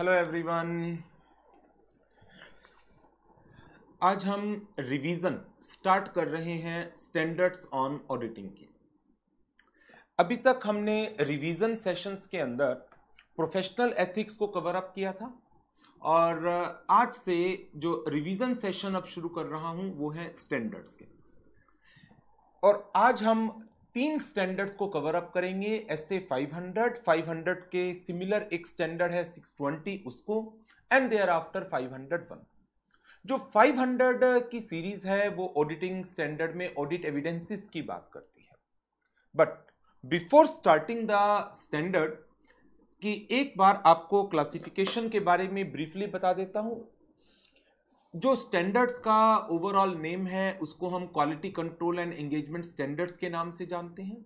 Hello everyone आज हम revision start कर रहे हैं स्टैंडर्ड्स ऑन ऑडिटिंग की अभी तक हमने रिवीजन सेशंस के अंदर प्रोफेशनल एथिक्स को कवर अप किया था और आज से जो रिवीजन सेशन अब शुरू कर रहा हूं वो है स्टैंडर्ड्स के और आज हम तीन स्टैंडर्ड्स को कवर अप करेंगे एस ए फाइव हंड्रेड के सिमिलर एक स्टैंडर्ड है 620 उसको एंड देयर आफ्टर वन जो 500 की सीरीज है वो ऑडिटिंग स्टैंडर्ड में ऑडिट एविडेंसिस की बात करती है but before starting the standard कि एक बार आपको क्लासिफिकेशन के बारे में ब्रीफली बता देता हूँ जो स्टैंडर्ड्स का ओवरऑल नेम है उसको हम quality control and engagement standards के नाम से जानते हैं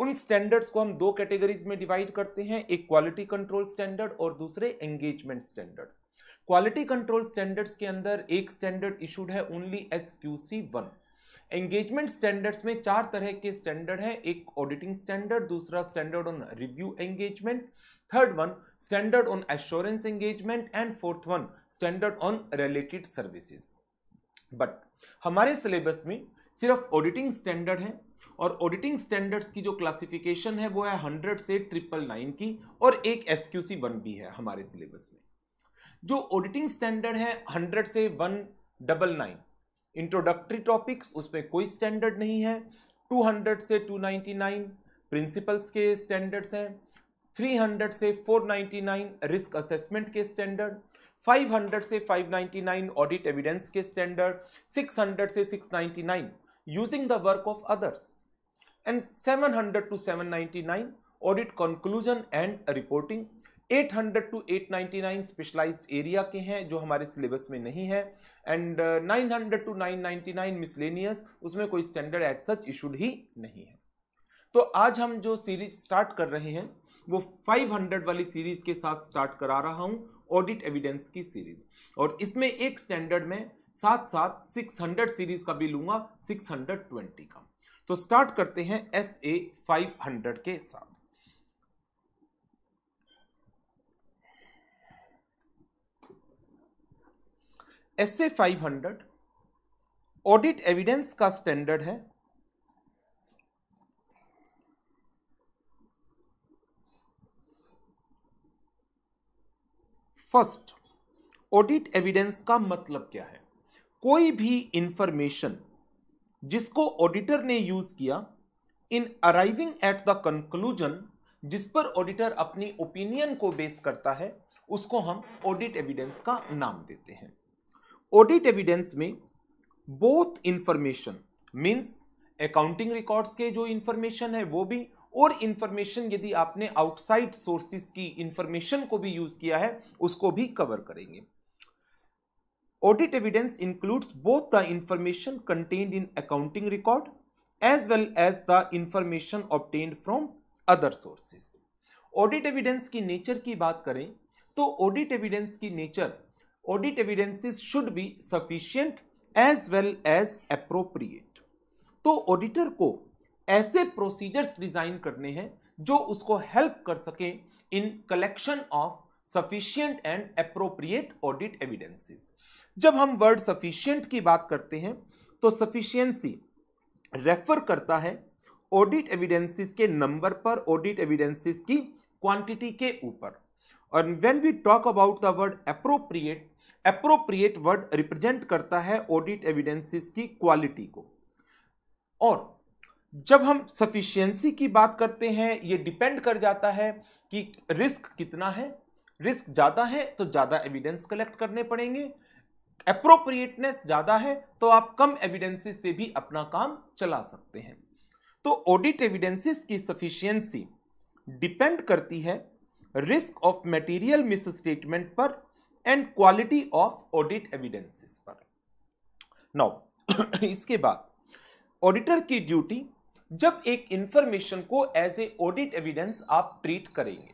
उन स्टैंडर्ड्स को हम दो कैटेगरीज में डिवाइड करते हैं एक क्वालिटी कंट्रोल स्टैंडर्ड और दूसरे engagement standard quality control standards के अंदर एक स्टैंडर्ड इशूड है only S Q C one engagement standards में चार तरह के स्टैंडर्ड हैं एक ऑडिटिंग स्टैंडर्ड दूसरा standard on review engagement third one standard on assurance engagement and fourth one standard on related services but हमारे सिलेबस में सिर्फ ऑडिटिंग स्टैंडर्ड है और ऑडिटिंग स्टैंडर्ड्स की जो क्लासिफिकेशन है वो है हंड्रेड से ट्रिपल नाइन की और एक एस क्यू सी वन भी है हमारे सिलेबस में जो ऑडिटिंग स्टैंडर्ड है हंड्रेड से one double nine introductory topics उसमें कोई स्टैंडर्ड नहीं है टू हंड्रेड से टू नाइन्टी नाइन प्रिंसिपल्स के स्टैंडर्ड्स हैं 300 से 499 रिस्क असेसमेंट के स्टैंडर्ड 500 से 599 ऑडिट एविडेंस के स्टैंडर्ड 600 से 699 using the work of others and 700 to 799 audit conclusion and reporting 800 to eight specialised area के हैं जो हमारे सिलेबस में नहीं है एंड 900 टू 999 मिसलेनियस उसमें कोई स्टैंडर्ड एज सच इशूड ही नहीं है तो आज हम जो सीरीज स्टार्ट कर रहे हैं वो 500 वाली सीरीज के साथ स्टार्ट करा रहा हूं ऑडिट एविडेंस की सीरीज और इसमें एक स्टैंडर्ड में साथ साथ 600 सीरीज का भी लूंगा 620 का तो स्टार्ट करते हैं एस ए फाइव के साथ S A five audit evidence का स्टैंडर्ड है फर्स्ट ऑडिट एविडेंस का मतलब क्या है कोई भी इंफॉर्मेशन जिसको ऑडिटर ने यूज किया in arriving at the conclusion जिस पर ऑडिटर अपनी ओपिनियन को बेस करता है उसको हम ऑडिट एविडेंस का नाम देते हैं ऑडिट एविडेंस में both information means accounting records के जो इंफॉर्मेशन है वो भी और इन्फॉर्मेशन यदि आपने आउटसाइड सोर्सेस की इंफॉर्मेशन को भी यूज किया है उसको भी कवर करेंगे audit evidence includes both the information contained in accounting record as well as the information obtained from other sources audit evidence की नेचर की बात करें तो ऑडिट एविडेंस की nature audit evidences should be sufficient as well as appropriate तो auditor को ऐसे procedures design करने हैं जो उसको हेल्प कर सके in collection of sufficient and appropriate audit evidences जब हम वर्ड सफिशियंट की बात करते हैं तो सफिशियंसी रेफर करता है ऑडिट एविडेंसेस के नंबर पर ऑडिट एविडेंसेस की क्वांटिटी के ऊपर और when we talk about the word appropriate appropriate word represent करता है ऑडिट एविडेंसेस की क्वालिटी को और जब हम सफिशियंसी की बात करते हैं ये डिपेंड कर जाता है कि रिस्क कितना है रिस्क ज़्यादा है तो ज़्यादा एविडेंस कलेक्ट करने पड़ेंगे अप्रोप्रिएटनेस ज़्यादा है तो आप कम एविडेंसेस से भी अपना काम चला सकते हैं तो ऑडिट एविडेंसेस की सफिशियंसी डिपेंड करती है risk of material misstatement पर and quality of audit evidences पर नाउ इसके बाद ऑडिटर की ड्यूटी जब एक इंफॉर्मेशन को एज ए ऑडिट एविडेंस आप ट्रीट करेंगे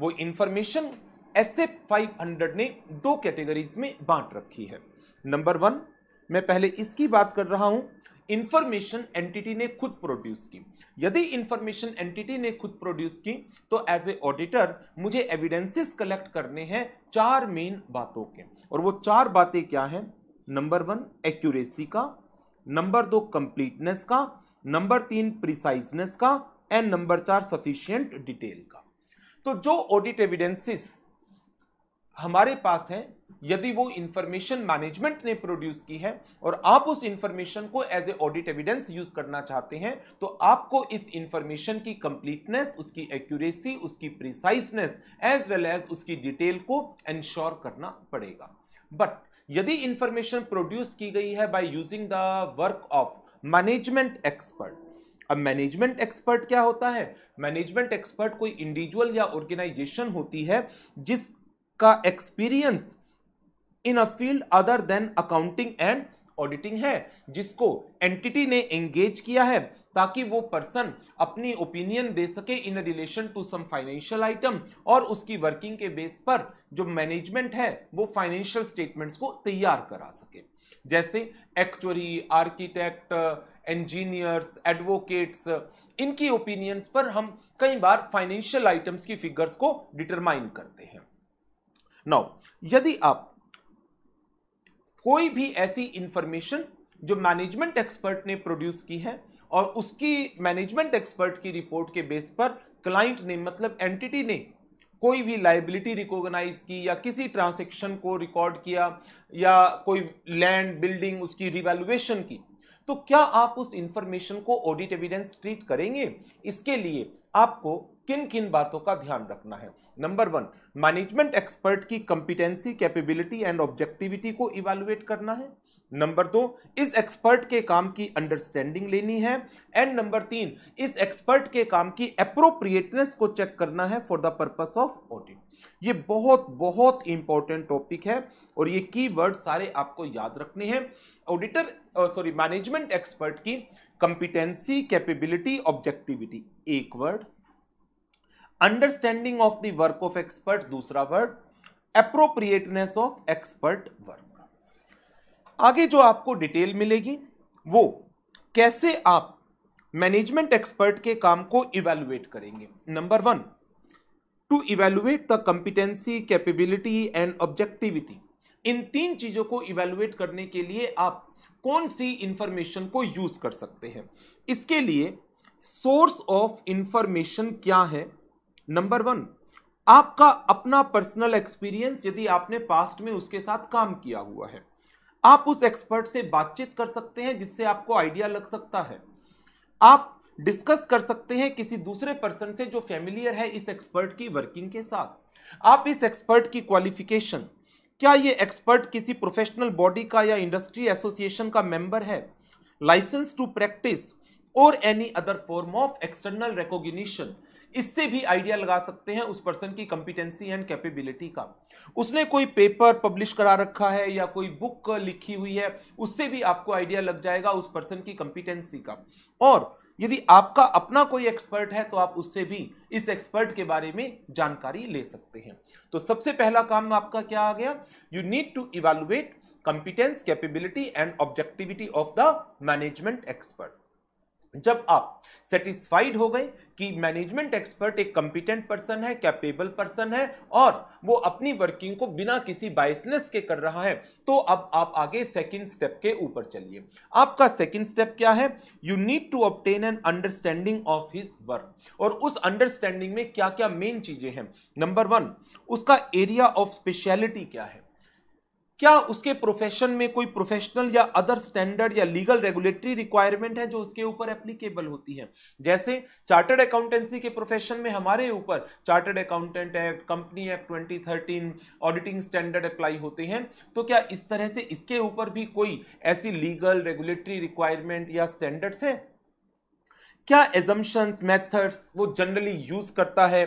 वो इंफॉर्मेशन एस ए फाइव ने दो कैटेगरीज में बांट रखी है नंबर वन मैं पहले इसकी बात कर रहा हूं इंफॉर्मेशन एंटिटी ने खुद प्रोड्यूस की यदि इंफॉर्मेशन एंटिटी ने खुद प्रोड्यूस की तो एज ए ऑडिटर मुझे एविडेंसेस कलेक्ट करने हैं चार मेन बातों के और वो चार बातें क्या हैं नंबर वन एक्यूरेसी का नंबर दो कंप्लीटनेस का नंबर तीन प्रिसाइजनेस का एंड नंबर चार सफिशियंट डिटेल का तो जो ऑडिट एविडेंसिस हमारे पास है यदि वो इंफॉर्मेशन मैनेजमेंट ने प्रोड्यूस की है और आप उस इंफॉर्मेशन को as a audit evidence use करना चाहते हैं तो आपको इस इंफॉर्मेशन की कंप्लीटनेस उसकी एक्यूरेसी उसकी प्रिसाइसनेस एज वेल एज उसकी डिटेल को इंश्योर करना पड़ेगा बट यदि इंफॉर्मेशन प्रोड्यूस की गई है by using the work of management expert अब मैनेजमेंट एक्सपर्ट क्या होता है मैनेजमेंट एक्सपर्ट कोई इंडिविजुअल या ऑर्गेनाइजेशन होती है जिसका experience in a field other than accounting and auditing है जिसको एंटिटी ने एंगेज किया है ताकि वो पर्सन अपनी ओपिनियन दे सके in relation to some financial item और उसकी वर्किंग के बेस पर जो मैनेजमेंट है वो फाइनेंशियल स्टेटमेंट्स को तैयार करा सके जैसे एक्चुअरी आर्किटेक्ट इंजीनियर्स एडवोकेट्स इनकी ओपिनियंस पर हम कई बार फाइनेंशियल आइटम्स की फिगर्स को डिटरमाइन करते हैं नौ यदि आप कोई भी ऐसी इंफॉर्मेशन जो मैनेजमेंट एक्सपर्ट ने प्रोड्यूस की है और उसकी मैनेजमेंट एक्सपर्ट की रिपोर्ट के बेस पर क्लाइंट ने मतलब एंटिटी ने कोई भी लाइबिलिटी रिकॉग्नाइज की या किसी ट्रांसेक्शन को रिकॉर्ड किया या कोई लैंड बिल्डिंग उसकी रिवैल्यूएशन की तो क्या आप उस इंफॉर्मेशन को ऑडिट एविडेंस ट्रीट करेंगे इसके लिए आपको किन किन बातों का ध्यान रखना है नंबर वन मैनेजमेंट एक्सपर्ट की कंपिटेंसी कैपेबिलिटी एंड ऑब्जेक्टिविटी को इवेलुएट करना है नंबर दो इस एक्सपर्ट के काम की अंडरस्टैंडिंग लेनी है एंड नंबर तीन इस एक्सपर्ट के काम की अप्रोप्रिएटनेस को चेक करना है for the purpose of audit ये बहुत बहुत इंपॉर्टेंट टॉपिक है और ये की वर्ड सारे आपको याद रखने हैं ऑडिटर सॉरी मैनेजमेंट एक्सपर्ट की कंपिटेंसी कैपेबिलिटी ऑब्जेक्टिविटी एक word understanding of the work of expert दूसरा word appropriateness of expert work आगे जो आपको डिटेल मिलेगी वो कैसे आप मैनेजमेंट एक्सपर्ट के काम को इवेलुएट करेंगे number one to evaluate the competency capability and objectivity इन तीन चीज़ों को इवेलुएट करने के लिए आप कौन सी इंफॉर्मेशन को यूज़ कर सकते हैं इसके लिए सोर्स ऑफ इंफॉर्मेशन क्या है नंबर वन आपका अपना पर्सनल एक्सपीरियंस यदि आपने पास्ट में उसके साथ काम किया हुआ है आप उस एक्सपर्ट से बातचीत कर सकते हैं जिससे आपको आइडिया लग सकता है आप डिस्कस कर सकते हैं किसी दूसरे पर्सन से जो फैमिलियर है इस एक्सपर्ट की वर्किंग के साथ आप इस एक्सपर्ट की क्वालिफिकेशन क्या ये एक्सपर्ट किसी प्रोफेशनल बॉडी का या इंडस्ट्री एसोसिएशन का मेंबर है लाइसेंस टू प्रैक्टिस और any other form of external recognition इससे भी आइडिया लगा सकते हैं उस पर्सन की कंपिटेंसी एंड कैपेबिलिटी का उसने कोई पेपर पब्लिश करा रखा है या कोई बुक लिखी हुई है उससे भी आपको आइडिया लग जाएगा उस पर्सन की कंपिटेंसी का और यदि आपका अपना कोई एक्सपर्ट है तो आप उससे भी इस एक्सपर्ट के बारे में जानकारी ले सकते हैं तो सबसे पहला काम आपका क्या आ गया you need to evaluate competence capability and objectivity of the management expert जब आप सेटिस्फाइड हो गए कि मैनेजमेंट एक्सपर्ट एक कम्पिटेंट पर्सन है कैपेबल पर्सन है और वो अपनी वर्किंग को बिना किसी बाइसनेस के कर रहा है तो अब आप आगे सेकंड स्टेप के ऊपर चलिए आपका सेकंड स्टेप क्या है you need to obtain an understanding of his work और उस अंडरस्टैंडिंग में क्या क्या मेन चीज़ें हैं नंबर वन उसका एरिया ऑफ स्पेशलिटी क्या है क्या उसके प्रोफेशन में कोई प्रोफेशनल या अदर स्टैंडर्ड या लीगल रेगुलेटरी रिक्वायरमेंट है जो उसके ऊपर एप्लीकेबल होती है जैसे चार्टर्ड अकाउंटेंसी के प्रोफेशन में हमारे ऊपर chartered accountant act company act 2013 auditing standard apply होते हैं तो क्या इस तरह से इसके ऊपर भी कोई ऐसी लीगल रेगुलेटरी रिक्वायरमेंट या स्टैंडर्ड्स है क्या एजम्पन्स मेथड्स वो जनरली यूज करता है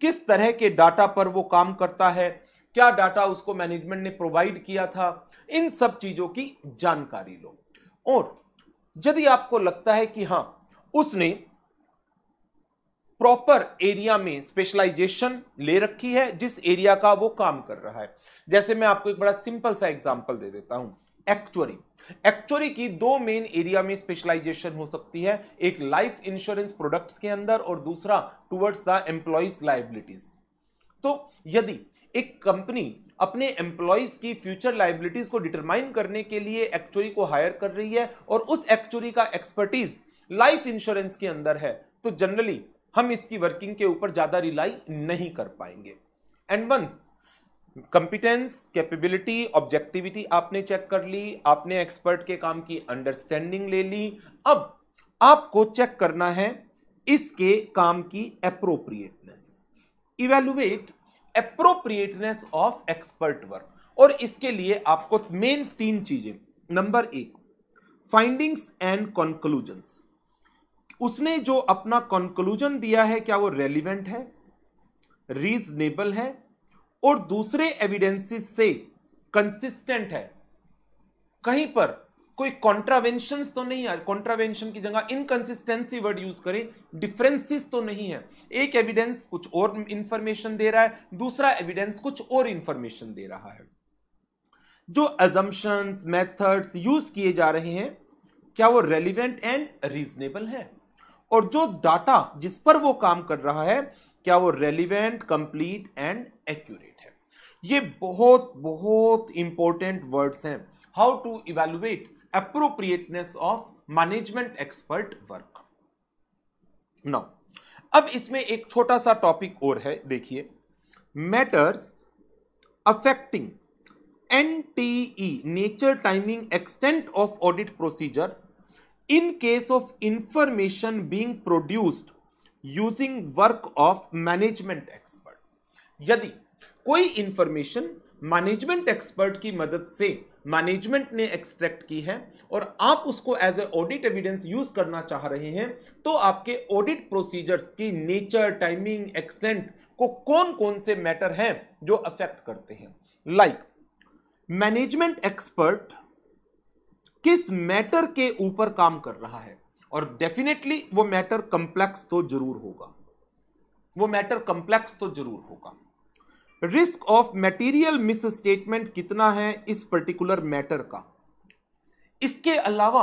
किस तरह के डाटा पर वो काम करता है क्या डाटा उसको मैनेजमेंट ने प्रोवाइड किया था इन सब चीज़ों की जानकारी लो और यदि आपको लगता है कि हाँ उसने प्रॉपर एरिया में स्पेशलाइजेशन ले रखी है जिस एरिया का वो काम कर रहा है जैसे मैं आपको एक बड़ा सिंपल सा एग्जांपल दे देता हूं एक्चुअरी एक्चुअरी की दो मेन एरिया में स्पेशलाइजेशन हो सकती है एक लाइफ इंश्योरेंस प्रोडक्ट्स के अंदर और दूसरा टुवर्ड्स द एम्प्लॉयज लाइबिलिटीज तो यदि एक कंपनी अपने एम्प्लॉयज की फ्यूचर लाइबिलिटीज को डिटरमाइन करने के लिए एक्चुअरी को हायर कर रही है और उस एक्चुअरी का एक्सपर्टीज लाइफ इंश्योरेंस के अंदर है तो जनरली हम इसकी वर्किंग के ऊपर ज्यादा रिलाई नहीं कर पाएंगे and once competence capability objectivity आपने चेक कर ली आपने एक्सपर्ट के काम की अंडरस्टैंडिंग ले ली अब आपको चेक करना है इसके काम की appropriateness evaluate appropriateness of expert work और इसके लिए आपको मेन तीन चीजें नंबर एक फाइंडिंग्स एंड कंक्लूजन्स उसने जो अपना कॉन्क्लूजन दिया है क्या वो रेलिवेंट है रीजनेबल है और दूसरे एविडेंसेस से कंसिस्टेंट है कहीं पर कोई कॉन्ट्रावेंशन तो नहीं है कॉन्ट्रावेंशन की जगह इनकन्सिस्टेंसी वर्ड यूज करें डिफरेंसेस तो नहीं है एक एविडेंस कुछ और इंफॉर्मेशन दे रहा है दूसरा एविडेंस कुछ और इंफॉर्मेशन दे रहा है जो एजम्पन्स मेथड्स यूज किए जा रहे हैं क्या वो रेलिवेंट एंड रीजनेबल है और जो डाटा जिस पर वो काम कर रहा है क्या वो रेलिवेंट कंप्लीट एंड एक्यूरेट है ये बहुत बहुत इंपॉर्टेंट वर्ड्स हैं how to evaluate appropriateness of management expert work no अब इसमें एक छोटा सा टॉपिक और है देखिए matters affecting N T E nature timing extent of audit procedure in case of information being produced using work of management expert यदि कोई इंफॉर्मेशन मैनेजमेंट एक्सपर्ट की मदद से मैनेजमेंट ने एक्सट्रैक्ट की है और आप उसको as a audit evidence use करना चाह रहे हैं तो आपके ऑडिट प्रोसीजर्स की नेचर टाइमिंग एक्सटेंट को कौन कौन से मैटर हैं जो अफेक्ट करते हैं लाइक मैनेजमेंट एक्सपर्ट किस मैटर के ऊपर काम कर रहा है और डेफिनेटली वो मैटर कंप्लेक्स तो जरूर होगा वो मैटर कंप्लेक्स तो जरूर होगा risk of material misstatement कितना है इस पर्टिकुलर मैटर का इसके अलावा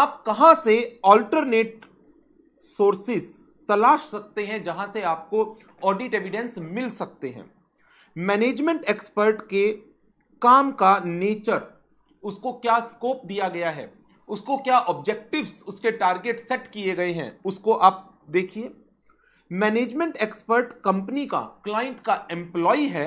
आप कहां से ऑल्टरनेट सोर्सेस तलाश सकते हैं जहां से आपको ऑडिट एविडेंस मिल सकते हैं मैनेजमेंट एक्सपर्ट के काम का नेचर उसको क्या स्कोप दिया गया है उसको क्या ऑब्जेक्टिव्स उसके टारगेट सेट किए गए हैं उसको आप देखिए मैनेजमेंट एक्सपर्ट कंपनी का क्लाइंट का एम्प्लॉय है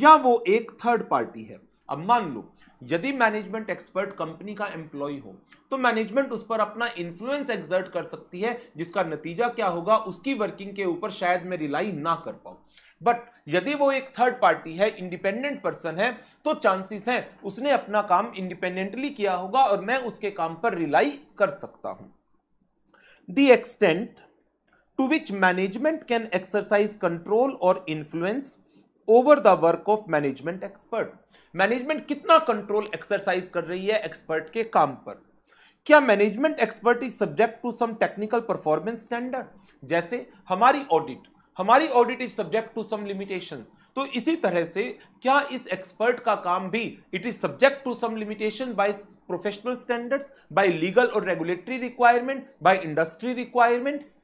या वो एक थर्ड पार्टी है अब मान लो यदि मैनेजमेंट एक्सपर्ट कंपनी का एम्प्लॉय हो तो मैनेजमेंट उस पर अपना इन्फ्लुएंस एग्जर्ट कर सकती है जिसका नतीजा क्या होगा उसकी वर्किंग के ऊपर शायद मैं रिलाई ना कर पाऊँ बट यदि वो एक थर्ड पार्टी है इंडिपेंडेंट पर्सन है तो चांसेस हैं उसने अपना काम इंडिपेंडेंटली किया होगा और मैं उसके काम पर रिलाई कर सकता हूं the extent to which management can exercise control और influence over the work of management expert management कितना कंट्रोल एक्सरसाइज कर रही है एक्सपर्ट के काम पर क्या management expert is subject to some technical performance standard जैसे हमारी ऑडिट हमारी audit is subject to some limitations तो इसी तरह से क्या इस एक्सपर्ट का काम भी it is subject to some limitation by professional standards by legal और regulatory requirement by industry requirements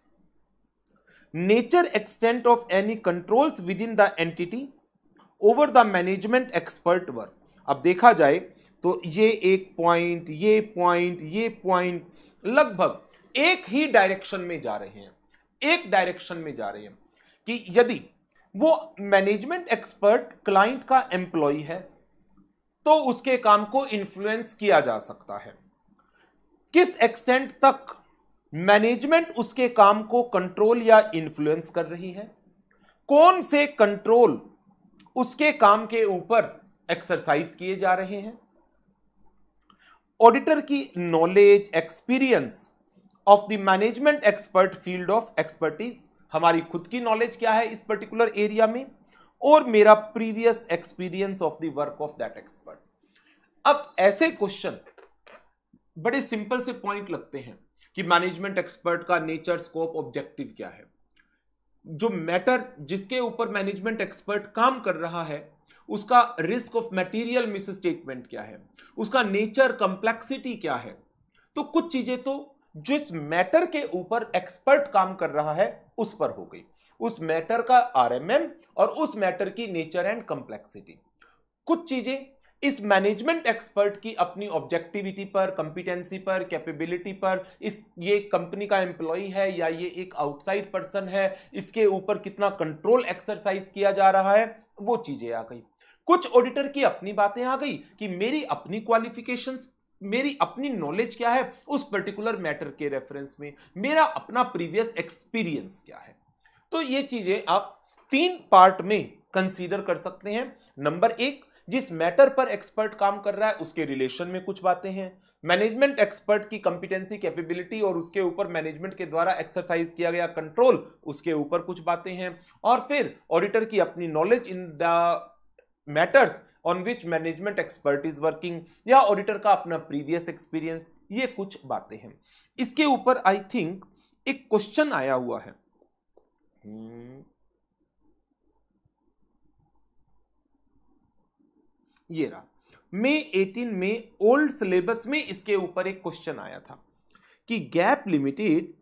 extent of any controls within the entity over the management expert work अब देखा जाए तो ये एक पॉइंट ये पॉइंट ये point लगभग एक ही डायरेक्शन में जा रहे हैं एक डायरेक्शन में जा रहे हैं कि यदि वो मैनेजमेंट एक्सपर्ट क्लाइंट का एम्प्लॉय है तो उसके काम को इन्फ्लुएंस किया जा सकता है किस एक्सटेंट तक मैनेजमेंट उसके काम को कंट्रोल या इन्फ्लुएंस कर रही है कौन से कंट्रोल उसके काम के ऊपर एक्सरसाइज किए जा रहे हैं ऑडिटर की knowledge experience of the management expert field of expertise हमारी खुद की नॉलेज क्या है इस पर्टिकुलर एरिया में और मेरा previous experience of the work of that expert अब ऐसे क्वेश्चन बड़े सिंपल से पॉइंट लगते हैं कि मैनेजमेंट एक्सपर्ट का नेचर स्कोप ऑब्जेक्टिव क्या है जो मैटर जिसके ऊपर मैनेजमेंट एक्सपर्ट काम कर रहा है उसका risk of material misstatement क्या है उसका नेचर कंप्लेक्सिटी क्या है तो कुछ चीजें तो जिस मैटर के ऊपर एक्सपर्ट काम कर रहा है उस पर हो गई उस मैटर का आरएमएम और उस मैटर की नेचर एंड कंप्लेक्सिटी कुछ चीजें इस मैनेजमेंट एक्सपर्ट की अपनी ऑब्जेक्टिविटी पर कंपिटेंसी पर कैपेबिलिटी पर इस ये कंपनी का एम्प्लॉय है या ये एक आउटसाइड पर्सन है इसके ऊपर कितना कंट्रोल एक्सरसाइज किया जा रहा है वो चीजें आ गई कुछ ऑडिटर की अपनी बातें आ गई कि मेरी अपनी क्वालिफिकेशंस मेरी अपनी नॉलेज क्या है उस पर्टिकुलर मैटर के रेफरेंस में मेरा अपना प्रीवियस एक्सपीरियंस क्या है तो ये चीजें आप तीन पार्ट में कंसीडर कर सकते हैं नंबर एक जिस मैटर पर एक्सपर्ट काम कर रहा है उसके रिलेशन में कुछ बातें हैं मैनेजमेंट एक्सपर्ट की कंपिटेंसी कैपेबिलिटी और उसके ऊपर मैनेजमेंट के द्वारा एक्सरसाइज किया गया कंट्रोल उसके ऊपर कुछ बातें हैं और फिर ऑडिटर की अपनी knowledge in the matters on which management expert is working या ऑडिटर का अपना प्रीवियस एक्सपीरियंस ये कुछ बातें हैं इसके ऊपर आई थिंक एक क्वेश्चन आया हुआ है hmm. ये रहा मई एटीन में ओल्ड सिलेबस में इसके ऊपर एक क्वेश्चन आया था कि Gap limited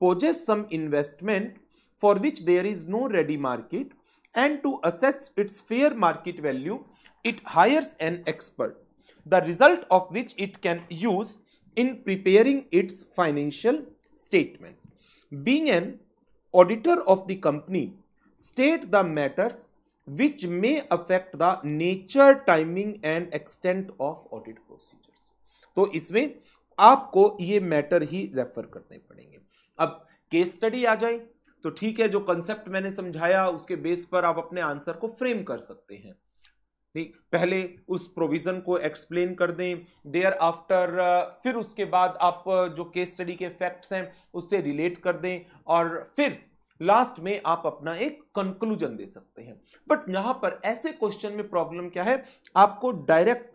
possesses some investment for which there is no ready market and to assess its fair market value it hires an expert the result of which it can use in preparing its financial statement being an auditor of the company state the matters which may affect the nature timing and extent of audit procedures तो इसमें आपको ये matter ही refer करने पड़ेंगे अब case study आ जाए तो ठीक है जो कंसेप्ट मैंने समझाया उसके बेस पर आप अपने आंसर को फ्रेम कर सकते हैं नहीं पहले उस प्रोविज़न को एक्सप्लेन कर दें देयर आफ्टर फिर उसके बाद आप जो केस स्टडी के फैक्ट्स हैं उससे रिलेट कर दें और फिर लास्ट में आप अपना एक कंक्लूजन दे सकते हैं बट यहां पर ऐसे क्वेश्चन में प्रॉब्लम क्या है आपको डायरेक्ट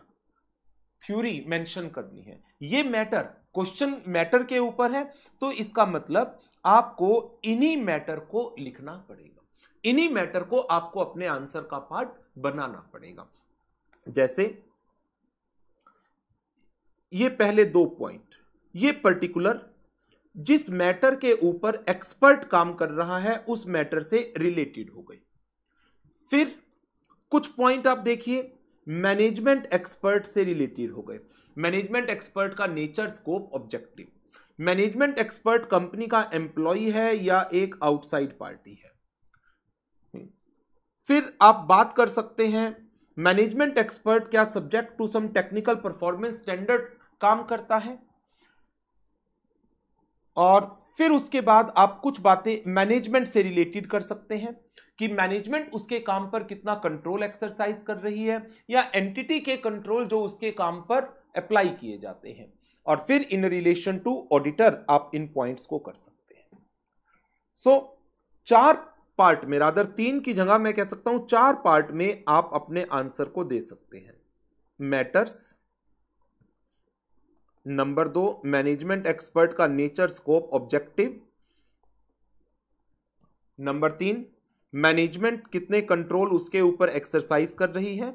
थ्योरी मेंशन करनी है ये मैटर क्वेश्चन मैटर के ऊपर है तो इसका मतलब आपको इन्हीं मैटर को लिखना पड़ेगा इन्हीं मैटर को आपको अपने आंसर का पार्ट बनाना पड़ेगा जैसे ये पहले दो पॉइंट ये पर्टिकुलर जिस मैटर के ऊपर एक्सपर्ट काम कर रहा है उस मैटर से रिलेटेड हो गई फिर कुछ पॉइंट आप देखिए मैनेजमेंट एक्सपर्ट से रिलेटेड हो गए मैनेजमेंट एक्सपर्ट का nature scope objective management expert company का एम्प्लॉय है या एक आउटसाइड पार्टी है फिर आप बात कर सकते हैं मैनेजमेंट एक्सपर्ट क्या subject to some technical performance standard काम करता है और फिर उसके बाद आप कुछ बातें मैनेजमेंट से रिलेटेड कर सकते हैं कि मैनेजमेंट उसके काम पर कितना कंट्रोल एक्सरसाइज कर रही है या एंटिटी के कंट्रोल जो उसके काम पर अप्लाई किए जाते हैं और फिर इन रिलेशन टू ऑडिटर आप इन पॉइंट्स को कर सकते हैं सो so, चार पार्ट में रादर तीन की जगह मैं कह सकता हूं चार पार्ट में आप अपने आंसर को दे सकते हैं मैटर्स नंबर दो मैनेजमेंट एक्सपर्ट का नेचर स्कोप ऑब्जेक्टिव नंबर तीन मैनेजमेंट कितने कंट्रोल उसके ऊपर एक्सरसाइज कर रही है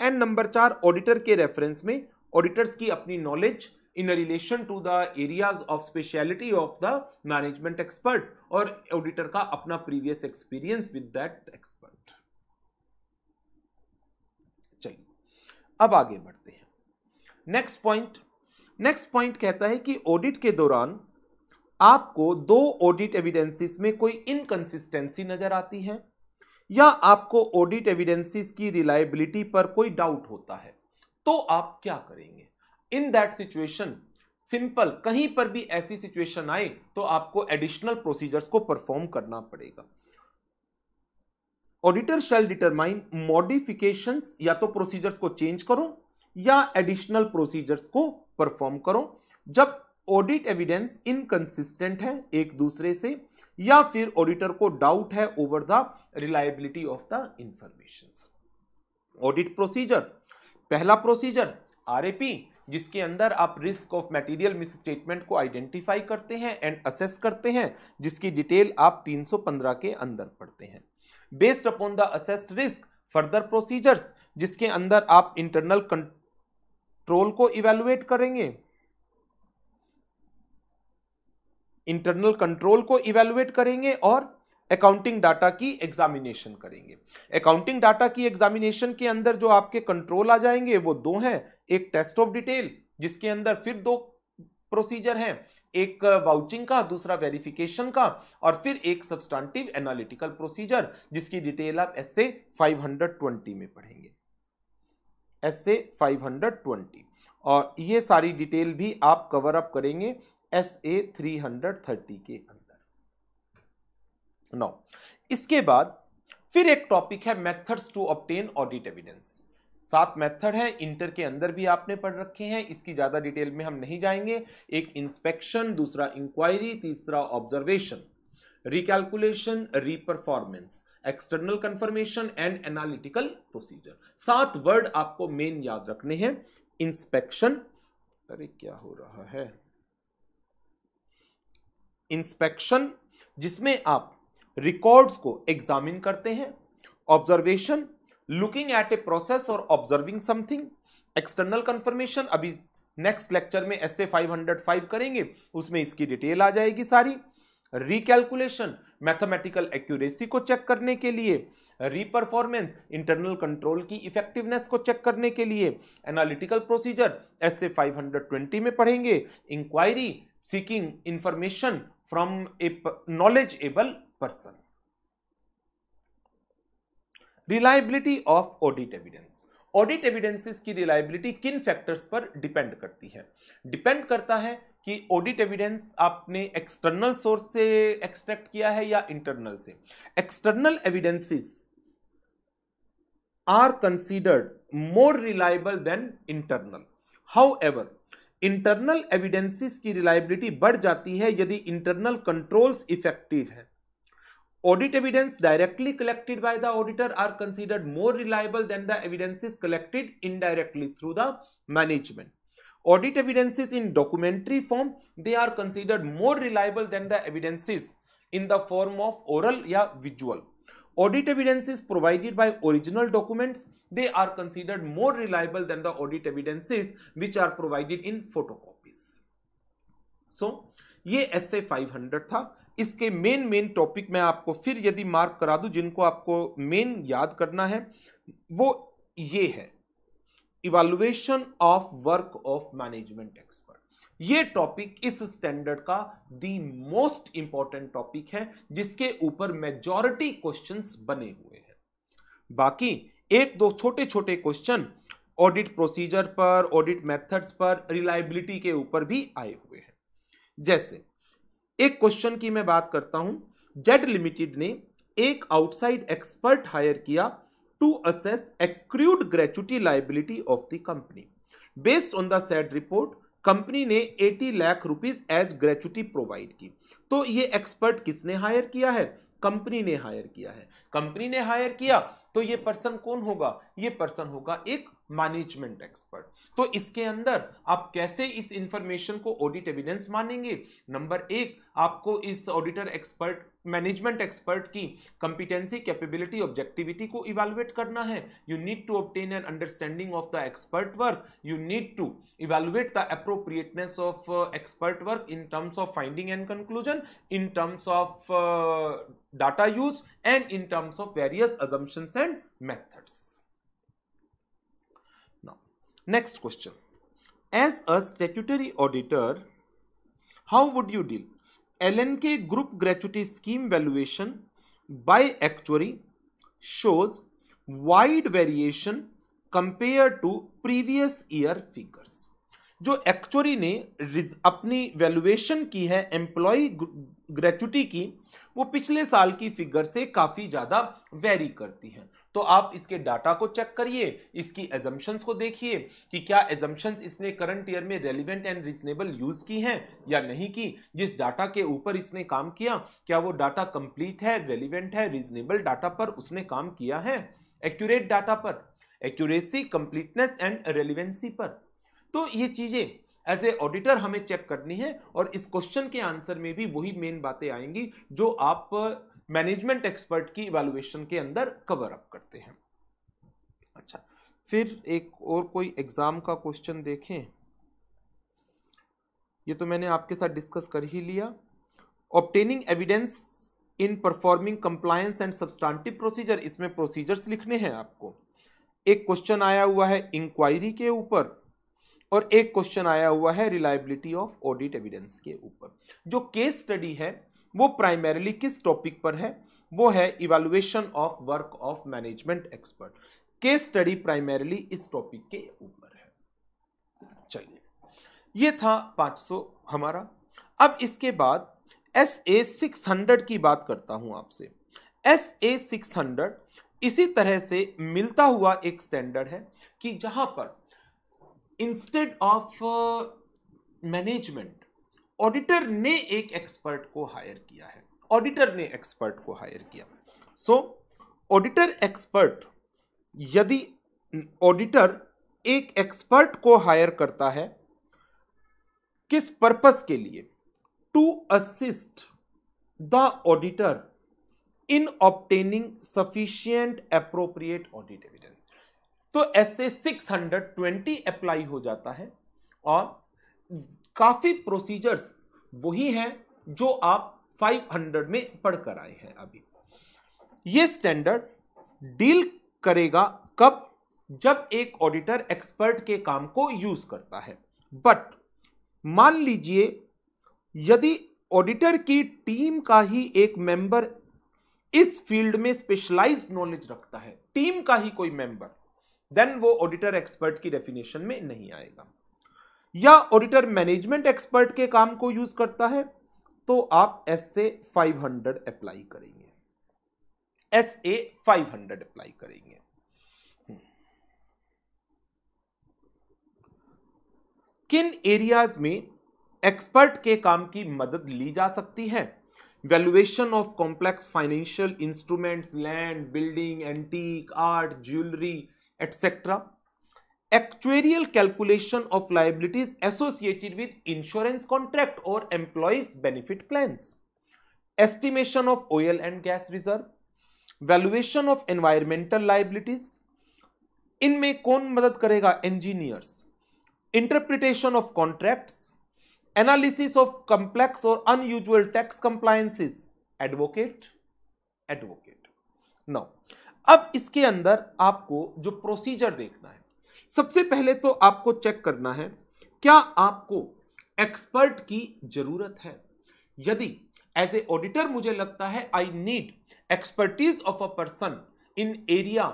एंड नंबर चार ऑडिटर के रेफरेंस में ऑडिटर्स की अपनी knowledge in relation to the areas of speciality of the management expert और ऑडिटर का अपना previous experience with that expert चलिए अब आगे बढ़ते हैं नेक्स्ट पॉइंट नेक्स्ट पॉइंट कहता है कि ऑडिट के दौरान आपको दो ऑडिट एविडेंसिस में कोई इनकंसिस्टेंसी नज़र आती है या आपको ऑडिट एविडेंसिस की रिलायबिलिटी पर कोई डाउट होता है तो आप क्या करेंगे इन दैट सिचुएशन सिंपल कहीं पर भी ऐसी सिचुएशन आए तो आपको एडिशनल प्रोसीजर्स को परफॉर्म करना पड़ेगा ऑडिटर शैल डिटरमाइन मॉडिफिकेशंस या तो प्रोसीजर्स को चेंज करो या एडिशनल प्रोसीजर्स को परफॉर्म करो जब ऑडिट एविडेंस इनकंसिस्टेंट है एक दूसरे से या फिर ऑडिटर को डाउट है over the reliability of the information audit procedure पहला प्रोसीजर आरएपी जिसके अंदर आप risk of material misstatement को आइडेंटिफाई करते हैं एंड असेस करते हैं जिसकी डिटेल आप 315 के अंदर पढ़ते हैं based upon the assessed risk further procedures जिसके अंदर आप इंटरनल ट्रोल को इवेलुएट करेंगे इंटरनल कंट्रोल को इवेलुएट करेंगे और अकाउंटिंग डाटा की एग्जामिनेशन करेंगे अकाउंटिंग डाटा की एग्जामिनेशन के अंदर जो आपके कंट्रोल आ जाएंगे वो दो हैं एक टेस्ट ऑफ डिटेल जिसके अंदर फिर दो प्रोसीजर हैं एक वाउचिंग का दूसरा वेरिफिकेशन का और फिर एक सब्सटेंटिव एनालिटिकल प्रोसीजर जिसकी डिटेल आप एस से 520 में पढ़ेंगे S A five hundred twenty और ये सारी डिटेल भी आप कवर अप करेंगे S A three hundred thirty के अंदर नौ इसके बाद फिर एक टॉपिक है methods to obtain audit evidence सात मेथड हैं इंटर के अंदर भी आपने पढ़ रखे हैं इसकी ज़्यादा डिटेल में हम नहीं जाएंगे एक इंस्पेक्शन दूसरा इंक्वायरी तीसरा observation recalculation reperformance external confirmation and analytical procedure सात वर्ड आपको मेन याद रखने हैं इंस्पेक्शन अरे क्या हो रहा है इंस्पेक्शन जिसमें आप रिकॉर्ड्स को एग्जामिन करते हैं observation looking at a process और ऑब्जर्विंग समथिंग एक्सटर्नल कंफर्मेशन अभी नेक्स्ट लेक्चर में एस ए फाइव करेंगे उसमें इसकी डिटेल आ जाएगी सारी रिकैलकुलेशन मैथमेटिकल एक्यूरेसी को चेक करने के लिए रीपरफॉर्मेंस इंटरनल कंट्रोल की इफेक्टिवनेस को चेक करने के लिए analytical procedure S A five में पढ़ेंगे inquiry seeking information from a knowledgeable person reliability of audit evidence audit evidences की रिलायबिलिटी किन फैक्टर्स पर डिपेंड करती है डिपेंड करता है कि ऑडिट एविडेंस आपने एक्सटर्नल सोर्स से एक्सट्रैक्ट किया है या इंटरनल से external evidences are considered more reliable than internal however internal evidences की रिलायबिलिटी बढ़ जाती है यदि इंटरनल कंट्रोल्स इफेक्टिव हैं Audit evidence directly collected by the auditor are considered more reliable than the evidences collected indirectly through the management. Audit evidences in documentary form, they are considered more reliable than the evidences in the form of oral or visual. Audit evidences provided by original documents, they are considered more reliable than the audit evidences which are provided in photocopies. So, ये S A five hundred था इसके main main topic मैं आपको फिर यदि mark करा दूं जिनको आपको मेन याद करना है वो ये है evaluation of work of management expert ये टॉपिक इस स्टैंडर्ड का दी मोस्ट इंपॉर्टेंट टॉपिक है जिसके ऊपर मेजॉरिटी क्वेश्चंस बने हुए हैं बाकी एक दो छोटे छोटे क्वेश्चन ऑडिट प्रोसीजर पर ऑडिट मेथड्स पर रिलायबिलिटी के ऊपर भी आए हुए हैं जैसे एक क्वेश्चन की मैं बात करता हूं जेड लिमिटेड ने एक आउटसाइड एक्सपर्ट हायर किया to assess accrued gratuity liability of the company based on the said report company ने 80 lakh rupees as gratuity provide की तो ये एक्सपर्ट किसने हायर किया है कंपनी ने हायर किया है कंपनी ने हायर किया तो ये पर्सन कौन होगा ये पर्सन होगा एक मैनेजमेंट एक्सपर्ट तो इसके अंदर आप कैसे इस इंफॉर्मेशन को ऑडिट एविडेंस मानेंगे नंबर एक आपको इस ऑडिटर एक्सपर्ट मैनेजमेंट एक्सपर्ट की कंपिटेंसी कैपेबिलिटी ऑब्जेक्टिविटी को इवेलुएट करना है you need to obtain an understanding of the expert work you need to evaluate the appropriateness of expert work in terms of finding and conclusion in terms of data use and in terms of various assumptions and methods next question as a statutory auditor how would you deal L N K group gratuity scheme valuation by actuary shows wide variation compare to previous year figures जो actuary ने अपनी valuation की है employ gratuity की वो पिछले साल की फिगर से काफी ज्यादा वेरी करती है तो आप इसके डाटा को चेक करिए इसकी एजम्पन्स को देखिए कि क्या एजम्पन्स इसने करंट ईयर में रेलिवेंट एंड रिजनेबल यूज़ की हैं या नहीं की जिस डाटा के ऊपर इसने काम किया क्या वो डाटा कंप्लीट है रेलिवेंट है रिजनेबल डाटा पर उसने काम किया है एक्यूरेट डाटा पर एक्यूरेसी कंप्लीटनेस एंड रेलिवेंसी पर तो ये चीज़ें एज ए ऑडिटर हमें चेक करनी है और इस क्वेश्चन के आंसर में भी वही मेन बातें आएंगी जो आप मैनेजमेंट एक्सपर्ट की इवेलुएशन के अंदर कवर अप करते हैं अच्छा फिर एक और कोई एग्ज़ाम का क्वेश्चन देखें ये तो मैंने आपके साथ डिस्कस कर ही लिया obtaining evidence in performing compliance and substantive procedure इसमें प्रोसीजर्स लिखने हैं आपको एक क्वेश्चन आया हुआ है इंक्वायरी के ऊपर और एक क्वेश्चन आया हुआ है रिलायबिलिटी ऑफ ऑडिट एविडेंस के ऊपर जो केस स्टडी है वो प्राइमरीली किस टॉपिक पर है वो है evaluation of work of management expert case study primarily इस टॉपिक के ऊपर है चलिए ये था 500 हमारा अब इसके बाद एस ए सिक्स हंड्रेड की बात करता हूं आपसे एस ए सिक्स हंड्रेड इसी तरह से मिलता हुआ एक स्टैंडर्ड है कि जहां पर इंस्टेड ऑफ मैनेजमेंट ऑडिटर ने एक एक्सपर्ट को हायर किया है ऑडिटर ने एक्सपर्ट को हायर किया सो ऑडिटर एक्सपर्ट यदि ऑडिटर एक एक्सपर्ट को हायर करता है किस पर्पस के लिए to assist the auditor in obtaining sufficient appropriate audit evidence तो ऐसे ट्वेंटी अप्लाई हो जाता है और काफ़ी प्रोसीजर्स वही हैं जो आप 500 में पढ़ कर आए हैं अभी ये स्टैंडर्ड डील करेगा कब जब एक ऑडिटर एक्सपर्ट के काम को यूज करता है बट मान लीजिए यदि ऑडिटर की टीम का ही एक मेंबर इस फील्ड में स्पेशलाइज नॉलेज रखता है टीम का ही कोई मेंबर देन वो ऑडिटर एक्सपर्ट की डेफिनेशन में नहीं आएगा या ऑडिटर मैनेजमेंट एक्सपर्ट के काम को यूज करता है तो आप S A five hundred apply करेंगे S A five hundred apply करेंगे किन एरियाज में एक्सपर्ट के काम की मदद ली जा सकती है valuation of complex financial instruments land building antique art jewellery etcetera actuarial calculation of liabilities associated with insurance contract और employees benefit plan estimation of oil and gas reserve valuation of environmental liabilities इनमें कौन मदद करेगा engineers interpretation of contracts analysis of complex और unusual tax compliances advocate advocate now अब इसके अंदर आपको जो प्रोसीजर देखना है सबसे पहले तो आपको चेक करना है क्या आपको एक्सपर्ट की जरूरत है यदि एज ए ऑडिटर मुझे लगता है I need expertise of a person in area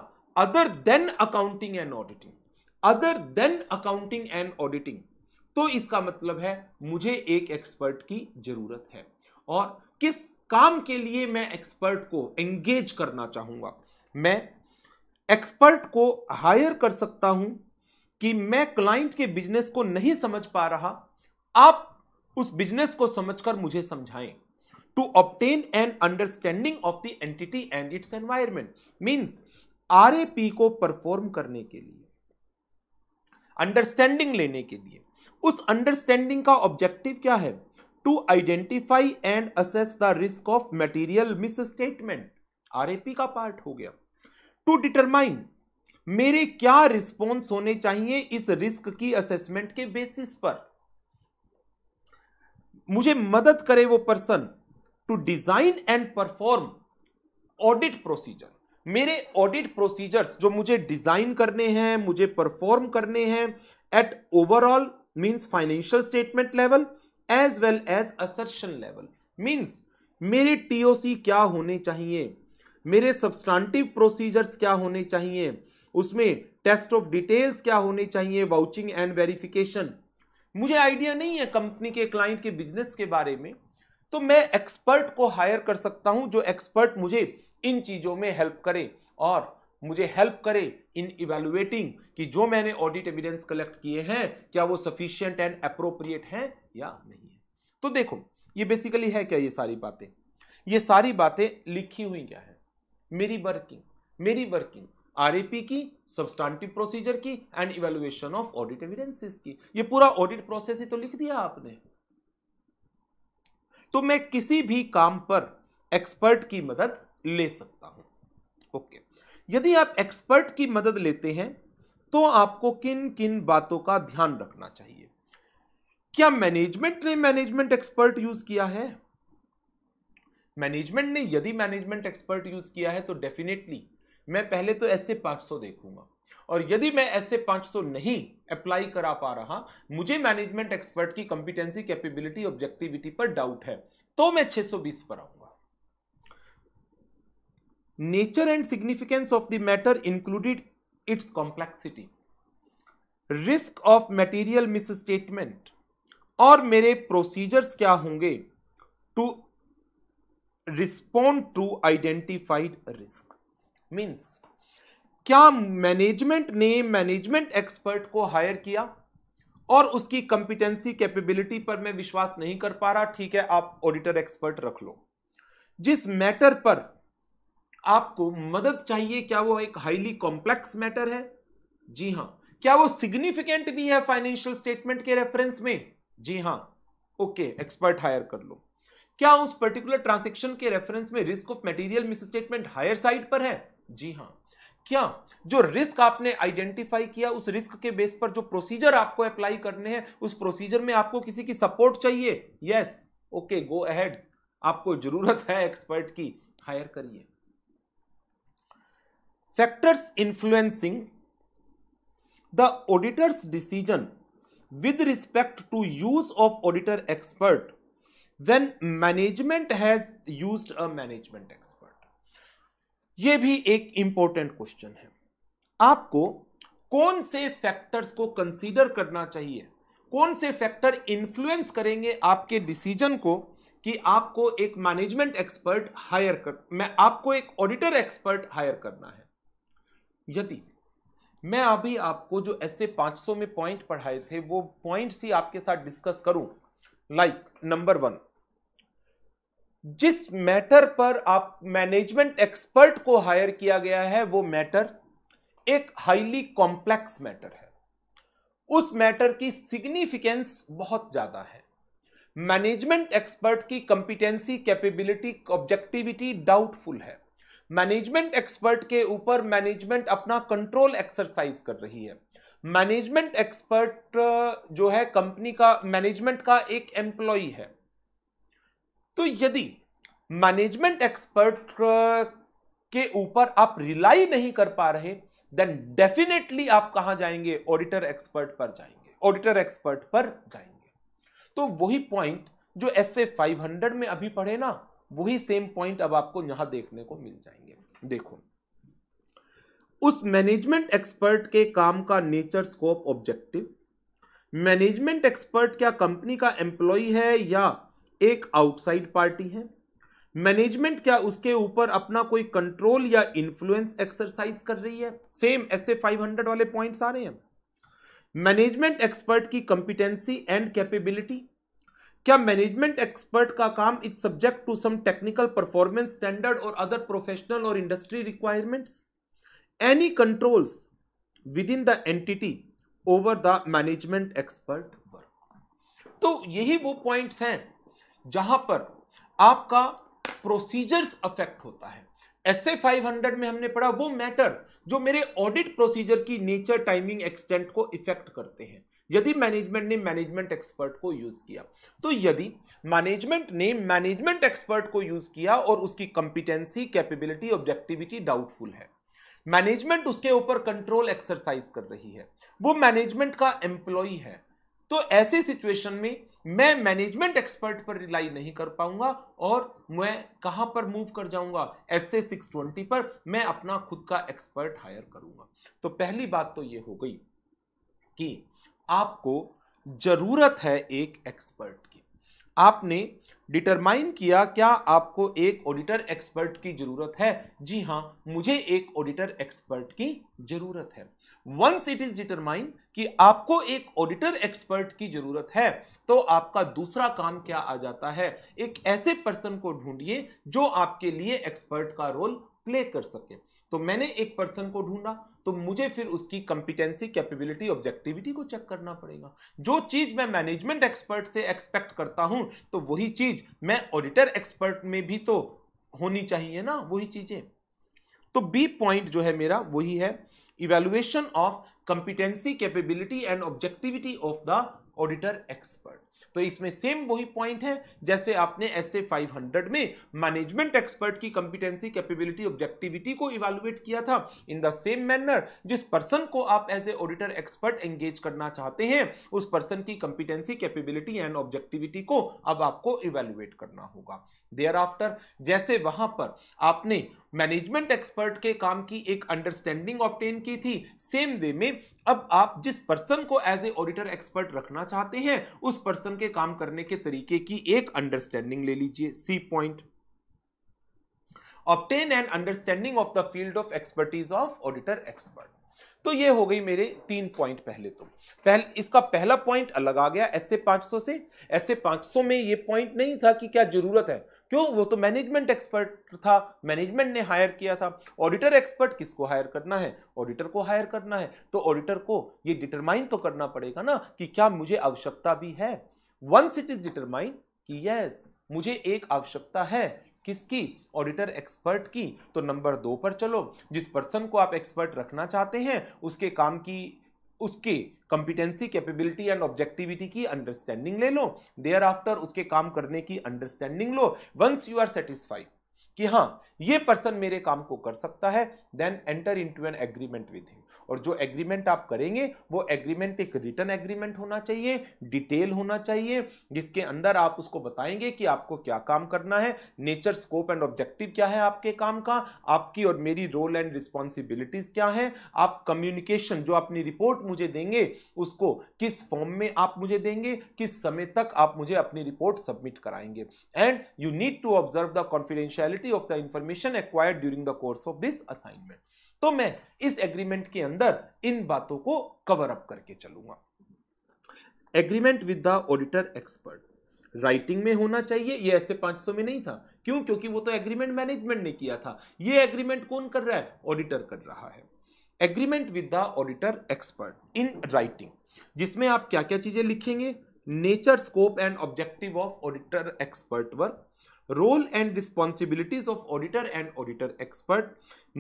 other than accounting and auditing other than accounting and auditing तो इसका मतलब है मुझे एक एक्सपर्ट की जरूरत है और किस काम के लिए मैं एक्सपर्ट को एंगेज करना चाहूंगा मैं एक्सपर्ट को हायर कर सकता हूं कि मैं क्लाइंट के बिजनेस को नहीं समझ पा रहा आप उस बिजनेस को समझकर मुझे समझाएं to obtain an understanding of the entity and its environment means R को परफॉर्म करने के लिए अंडरस्टैंडिंग लेने के लिए उस अंडरस्टैंडिंग का ऑब्जेक्टिव क्या है to identify and assess the risk of material misstatement RAP का पार्ट हो गया टू डिटरमाइन मेरे क्या रिस्पॉन्स होने चाहिए इस रिस्क की असेसमेंट के बेसिस पर मुझे मदद करे वो person to design and perform audit procedure मेरे ऑडिट प्रोसीजर्स जो मुझे डिजाइन करने हैं मुझे परफॉर्म करने हैं at overall means financial statement level as well as assertion level means मेरे टीओसी क्या होने चाहिए मेरे सब्सटांटिव प्रोसीजर्स क्या होने चाहिए उसमें टेस्ट ऑफ डिटेल्स क्या होने चाहिए वाउचिंग एंड वेरिफिकेशन मुझे आइडिया नहीं है कंपनी के क्लाइंट के बिजनेस के बारे में तो मैं एक्सपर्ट को हायर कर सकता हूं जो एक्सपर्ट मुझे इन चीज़ों में हेल्प करे और मुझे हेल्प करे इन इवेलुएटिंग कि जो मैंने ऑडिट एविडेंस कलेक्ट किए हैं क्या वो सफिशियंट एंड अप्रोप्रिएट हैं या नहीं है तो देखो ये बेसिकली है क्या ये सारी बातें ये सारी बातें लिखी हुई क्या है मेरी वर्किंग मेरी वर्किंग आरएपी की सबस्टांटिव प्रोसीजर की and evaluation of audit evidences की ये पूरा ऑडिट प्रोसेस ही तो लिख दिया आपने तो मैं किसी भी काम पर एक्सपर्ट की मदद ले सकता हूं ओके यदि आप एक्सपर्ट की मदद लेते हैं तो आपको किन किन बातों का ध्यान रखना चाहिए क्या मैनेजमेंट ने मैनेजमेंट एक्सपर्ट यूज किया है मैनेजमेंट ने यदि मैनेजमेंट एक्सपर्ट यूज किया है तो डेफिनेटली मैं पहले तो ऐसे 500 देखूंगा और यदि मैं ऐसे 500 नहीं अप्लाई करा पा रहा मुझे मैनेजमेंट एक्सपर्ट की कॉम्पिटेंसी कैपेबिलिटी ऑब्जेक्टिविटी पर डाउट है तो मैं 620 पर आऊंगा nature and significance of the matter included its complexity risk of material misstatement और मेरे प्रोसीजर्स क्या होंगे to respond to identified risk means क्या मैनेजमेंट ने मैनेजमेंट एक्सपर्ट को हायर किया और उसकी कंपिटेंसी कैपेबिलिटी पर मैं विश्वास नहीं कर पा रहा ठीक है आप ऑडिटर एक्सपर्ट रख लो जिस मैटर पर आपको मदद चाहिए क्या वो एक हाईली कॉम्प्लेक्स मैटर है जी हां क्या वो सिग्निफिकेंट भी है फाइनेंशियल स्टेटमेंट के रेफरेंस में जी हां ओके एक्सपर्ट हायर कर लो क्या उस पर्टिकुलर ट्रांजेक्शन के रेफरेंस में risk of material misstatement higher side पर है जी हाँ क्या जो रिस्क आपने आइडेंटिफाई किया उस रिस्क के बेस पर जो प्रोसीजर आपको अप्लाई करने हैं उस प्रोसीजर में आपको किसी की सपोर्ट चाहिए यस ओके गो अहेड आपको जरूरत है एक्सपर्ट की हायर करिए factors influencing the auditor's decision with respect to use of auditor expert when management has use a management expert ये भी एक इंपॉर्टेंट क्वेश्चन है आपको कौन से फैक्टर्स को कंसीडर करना चाहिए कौन से फैक्टर इन्फ्लुएंस करेंगे आपके डिसीजन को कि आपको एक मैनेजमेंट एक्सपर्ट हायर कर मैं आपको एक ऑडिटर एक्सपर्ट हायर करना है यदि मैं अभी आपको जो ऐसे 500 में पॉइंट पढ़ाए थे वो पॉइंट्स ही आपके साथ डिस्कस करूं लाइक नंबर वन जिस मैटर पर आप मैनेजमेंट एक्सपर्ट को हायर किया गया है वो मैटर एक हाईली कॉम्प्लेक्स मैटर है उस मैटर की सिग्निफिकेंस बहुत ज्यादा है मैनेजमेंट एक्सपर्ट की कंपिटेंसी कैपेबिलिटी ऑब्जेक्टिविटी डाउटफुल है मैनेजमेंट एक्सपर्ट के ऊपर मैनेजमेंट अपना कंट्रोल एक्सरसाइज कर रही है मैनेजमेंट एक्सपर्ट जो है कंपनी का मैनेजमेंट का एक एम्प्लॉय है तो यदि मैनेजमेंट एक्सपर्ट uh, के ऊपर आप रिलाई नहीं कर पा रहे देन डेफिनेटली आप कहा जाएंगे ऑडिटर एक्सपर्ट पर जाएंगे ऑडिटर एक्सपर्ट पर जाएंगे तो वही पॉइंट जो एस ए फाइव हंड्रेड में अभी पढ़े ना वही सेम पॉइंट अब आपको यहां देखने को मिल जाएंगे देखो उस मैनेजमेंट एक्सपर्ट के काम का nature scope objective management expert क्या कंपनी का एम्प्लॉय है या एक आउटसाइड पार्टी है मैनेजमेंट क्या उसके ऊपर अपना कोई कंट्रोल या इन्फ्लुएंस एक्सरसाइज कर रही है सेम ऐसे 500 वाले पॉइंट्स आ रहे हैं मैनेजमेंट एक्सपर्ट की कंपिटेंसी एंड कैपेबिलिटी क्या मैनेजमेंट एक्सपर्ट का काम it subject to some technical performance standard और अदर प्रोफेशनल और industry requirements any controls within the entity over the management expert work तो यही वो पॉइंट्स हैं जहां पर आपका प्रोसीजर्स अफेक्ट होता है एस ए फाइव हंड्रेड में हमने पढ़ा वो मैटर जो मेरे ऑडिट प्रोसीजर की नेचर टाइमिंग एक्सटेंट को इफेक्ट करते हैं यदि मैनेजमेंट ने मैनेजमेंट एक्सपर्ट को यूज किया तो यदि मैनेजमेंट ने मैनेजमेंट एक्सपर्ट को यूज किया और उसकी कंपिटेंसी कैपेबिलिटी ऑब्जेक्टिविटी डाउटफुल है मैनेजमेंट उसके ऊपर कंट्रोल एक्सरसाइज कर रही है वो मैनेजमेंट का एम्प्लॉय है तो ऐसे सिचुएशन में मैं मैनेजमेंट एक्सपर्ट पर रिलाई नहीं कर पाऊंगा और मैं कहां पर मूव कर जाऊंगा एस ए सिक्स ट्वेंटी पर मैं अपना खुद का एक्सपर्ट हायर करूंगा तो पहली बात तो ये हो गई कि आपको जरूरत है एक एक्सपर्ट की आपने डिटरमाइन किया क्या आपको एक ऑडिटर एक्सपर्ट की जरूरत है जी हाँ मुझे एक ऑडिटर एक्सपर्ट की जरूरत है वंस इट इज डिटरमाइन कि आपको एक ऑडिटर एक्सपर्ट की जरूरत है तो आपका दूसरा काम क्या आ जाता है एक ऐसे पर्सन को ढूंढिए जो आपके लिए एक्सपर्ट का रोल प्ले कर सके तो मैंने एक पर्सन को ढूंढा तो मुझे फिर उसकी कंपिटेंसी कैपेबिलिटी ऑब्जेक्टिविटी को चेक करना पड़ेगा जो चीज मैं मैनेजमेंट एक्सपर्ट से एक्सपेक्ट करता हूं तो वही चीज मैं ऑडिटर एक्सपर्ट में भी तो होनी चाहिए ना वही चीजें तो बी पॉइंट जो है मेरा वही है evaluation of competency capability and objectivity of the auditor expert तो इसमें सेम वही पॉइंट है जैसे आपने एस ए में मैनेजमेंट एक्सपर्ट की कंपिटेंसी कैपेबिलिटी ऑब्जेक्टिविटी को इवेलुएट किया था इन द सेम मैनर जिस पर्सन को आप as a auditor expert engage करना चाहते हैं उस पर्सन की कंपिटेंसी कैपेबिलिटी एंड ऑब्जेक्टिविटी को अब आपको इवेलुएट करना होगा देयर आफ्टर जैसे वहां पर आपने मैनेजमेंट एक्सपर्ट के काम की एक अंडरस्टैंडिंग ऑप्टेन की थी सेम वे में अब आप जिस पर्सन को एज ए ऑडिटर एक्सपर्ट रखना चाहते हैं उस पर्सन के काम करने के तरीके की एक अंडरस्टैंडिंग ले लीजिए C point obtain and understanding of the field of expertise of auditor expert तो ये हो गई मेरे तीन पॉइंट पहले तो पहले इसका पहला पॉइंट अलग आ गया एस ए पांच सौ से एस ए पांच सौ में ये पॉइंट नहीं था कि क्या जरूरत है क्यों वो तो मैनेजमेंट एक्सपर्ट था मैनेजमेंट ने हायर किया था ऑडिटर एक्सपर्ट किसको हायर करना है ऑडिटर को हायर करना है तो ऑडिटर को ये डिटरमाइन तो करना पड़ेगा ना कि क्या मुझे आवश्यकता भी है वंस इट इज डिटरमाइन कि यस मुझे एक आवश्यकता है किसकी ऑडिटर एक्सपर्ट की तो नंबर दो पर चलो जिस पर्सन को आप एक्सपर्ट रखना चाहते हैं उसके काम की उसके कॉम्पिटेंसी कैपेबिलिटी एंड ऑब्जेक्टिविटी की अंडरस्टैंडिंग ले लो देयर आफ्टर उसके काम करने की अंडरस्टैंडिंग लो वंस यू आर सेटिस्फाइड कि हाँ ये पर्सन मेरे काम को कर सकता है then enter into an agreement with him और जो एग्रीमेंट आप करेंगे वो एग्रीमेंट एक रिटर्न एग्रीमेंट होना चाहिए डिटेल होना चाहिए जिसके अंदर आप उसको बताएंगे कि आपको क्या काम करना है नेचर स्कोप एंड ऑब्जेक्टिव क्या है आपके काम का आपकी और मेरी रोल एंड रिस्पॉन्सिबिलिटीज क्या है आप कम्युनिकेशन जो अपनी रिपोर्ट मुझे देंगे उसको किस फॉर्म में आप मुझे देंगे किस समय तक आप मुझे अपनी रिपोर्ट सबमिट कराएंगे and you need to observe the confidentiality of the information acquired during the course of this assignment तो मैं इस एग्रीमेंट के अंदर इन बातों को कवर अप करके चलूंगा agreement with the auditor expert writing में होना चाहिए ये ऐसे 500 में नहीं था क्यों क्योंकि वो तो एग्रीमेंट मैनेजमेंट ने किया था ये एग्रीमेंट कौन कर रहा है ऑडिटर कर रहा है agreement with the auditor expert in writing जिसमें आप क्या क्या चीजें लिखेंगे nature scope and objective of auditor expert work role and responsibilities of auditor and auditor expert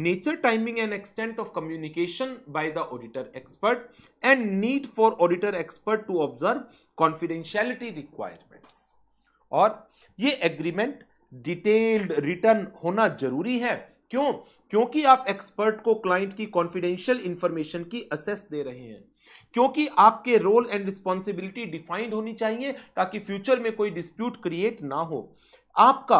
nature timing and extent of communication by the auditor expert and need for auditor expert to observe confidentiality requirements और ये agreement detailed return होना जरूरी है क्यों क्योंकि आप expert को client की कॉन्फिडेंशियल इंफॉर्मेशन की असेस दे रहे हैं क्योंकि आपके रोल एंड रिस्पॉन्सिबिलिटी डिफाइंड होनी चाहिए ताकि फ्यूचर में कोई डिस्प्यूट क्रिएट ना हो आपका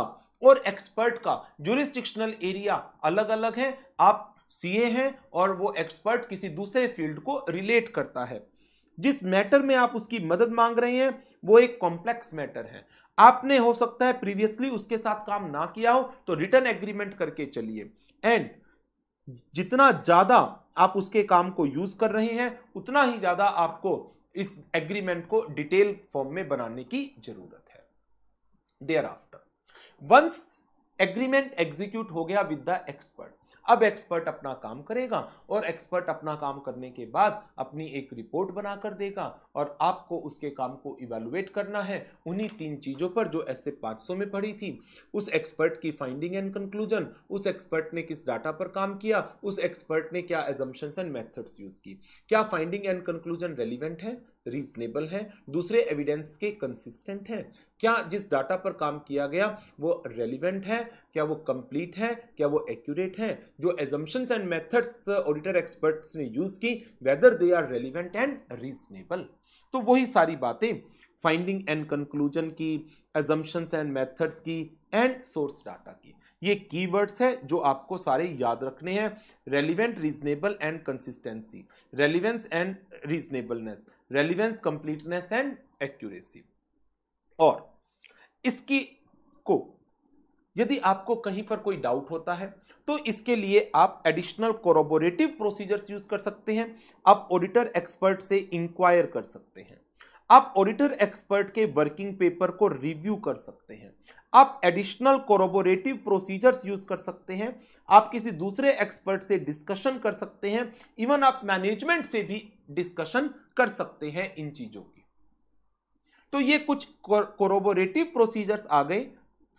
और एक्सपर्ट का जुरिस्टिक्शनल एरिया अलग अलग है आप सीए हैं और वो एक्सपर्ट किसी दूसरे फील्ड को रिलेट करता है जिस मैटर में आप उसकी मदद मांग रहे हैं वो एक कॉम्प्लेक्स मैटर है आपने हो सकता है प्रीवियसली उसके साथ काम ना किया हो तो रिटर्न एग्रीमेंट करके चलिए एंड जितना ज़्यादा आप उसके काम को यूज़ कर रहे हैं उतना ही ज़्यादा आपको इस एग्रीमेंट को डिटेल फॉर्म में बनाने की ज़रूरत है thereafter once agreement execute हो गया विद द एक्सपर्ट अब एक्सपर्ट अपना काम करेगा और एक्सपर्ट अपना काम करने के बाद अपनी एक रिपोर्ट बना कर देगा और आपको उसके काम को इवेलुएट करना है उन्हीं तीन चीज़ों पर जो ऐसे 500 में पड़ी थी उस एक्सपर्ट की फाइंडिंग एंड कंक्लूजन उस एक्सपर्ट ने किस डाटा पर काम किया उस एक्सपर्ट ने क्या एजम्पन्स एंड मैथड्स यूज़ की क्या फाइंडिंग एंड कंक्लूजन रेलिवेंट है रीजनेबल है दूसरे एविडेंस के कंसिस्टेंट है क्या जिस डाटा पर काम किया गया वो रेलिवेंट है क्या वो कंप्लीट है क्या वो एक्यूरेट है जो assumptions and methods auditor experts ने यूज़ की whether they are relevant and reasonable तो वही सारी बातें फाइंडिंग एंड कंक्लूजन की एजम्पन्स एंड मेथड्स की एंड सोर्स डाटा की ये कीवर्ड्स हैं जो आपको सारे याद रखने हैं relevant reasonable and consistency relevance and reasonableness relevance completeness and accuracy और इसकी को यदि आपको कहीं पर कोई डाउट होता है तो इसके लिए आप एडिशनल कोरोबोरेटिव प्रोसीजर्स यूज कर सकते हैं आप ऑडिटर एक्सपर्ट से इंक्वायर कर सकते हैं आप ऑडिटर एक्सपर्ट के वर्किंग पेपर को रिव्यू कर सकते हैं आप एडिशनल कोरोबोरेटिव प्रोसीजर्स यूज कर सकते हैं आप किसी दूसरे एक्सपर्ट से डिस्कशन कर सकते हैं इवन आप मैनेजमेंट से भी डिस्कशन कर सकते हैं इन चीज़ों तो ये कुछ कोरोबोरेटिव प्रोसीजर्स आ गए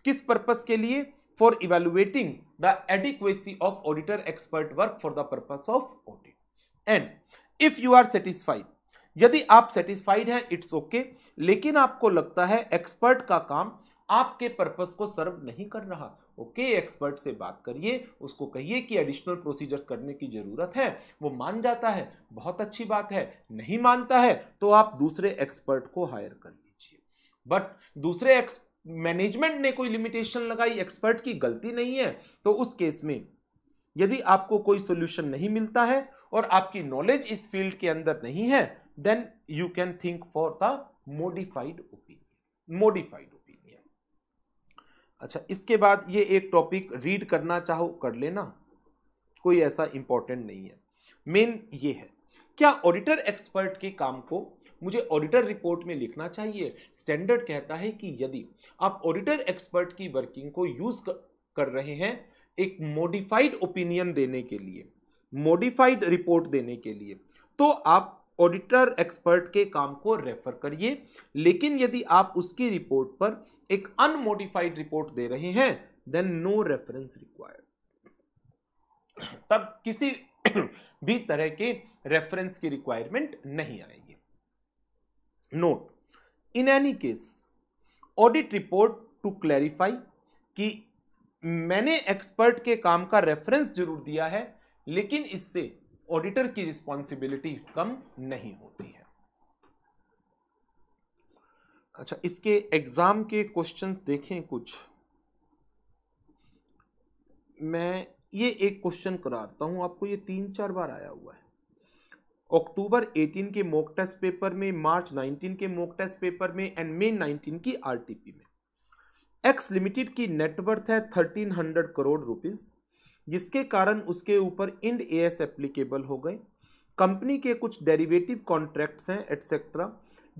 किस पर्पज के लिए for evaluating the adequacy of auditor expert work for the purpose of audit and if you are satisfied यदि आप सेटिस्फाइड हैं इट्स ओके okay, लेकिन आपको लगता है एक्सपर्ट का काम आपके पर्पस को सर्व नहीं कर रहा ओके okay, एक्सपर्ट से बात करिए उसको कहिए कि एडिशनल प्रोसीजर्स करने की ज़रूरत है वो मान जाता है बहुत अच्छी बात है नहीं मानता है तो आप दूसरे एक्सपर्ट को हायर करिए बट दूसरे मैनेजमेंट ने कोई लिमिटेशन लगाई एक्सपर्ट की गलती नहीं है तो उस केस में यदि आपको कोई सोल्यूशन नहीं मिलता है और आपकी नॉलेज इस फील्ड के अंदर नहीं है then you can think for the modified opinion modified opinion अच्छा इसके बाद ये एक टॉपिक रीड करना चाहो कर लेना कोई ऐसा इंपॉर्टेंट नहीं है मेन ये है क्या ऑडिटर एक्सपर्ट के काम को मुझे ऑडिटर रिपोर्ट में लिखना चाहिए स्टैंडर्ड कहता है कि यदि आप ऑडिटर एक्सपर्ट की वर्किंग को यूज़ कर रहे हैं एक मॉडिफाइड ओपिनियन देने के लिए मॉडिफाइड रिपोर्ट देने के लिए तो आप ऑडिटर एक्सपर्ट के काम को रेफर करिए लेकिन यदि आप उसकी रिपोर्ट पर एक अनमोडिफाइड रिपोर्ट दे रहे हैं देन नो रेफरेंस रिक्वायर्ड तब किसी भी तरह के रेफरेंस की रिक्वायरमेंट नहीं आएगी note in any case audit report to clarify कि मैंने एक्सपर्ट के काम का रेफरेंस जरूर दिया है लेकिन इससे ऑडिटर की रिस्पॉन्सिबिलिटी कम नहीं होती है अच्छा इसके एग्जाम के क्वेश्चंस देखें कुछ मैं ये एक क्वेश्चन कराता हूं आपको ये तीन चार बार आया हुआ है अक्टूबर 18 के मॉक टेस्ट पेपर में मार्च 19 के मॉक टेस्ट पेपर में एंड मई 19 की आरटीपी में एक्स लिमिटेड की नेटवर्थ है 1300 करोड़ रुपीस जिसके कारण उसके ऊपर इंड एएस एप्लीकेबल हो गए कंपनी के कुछ डेरिवेटिव कॉन्ट्रैक्ट्स हैं एटसेट्रा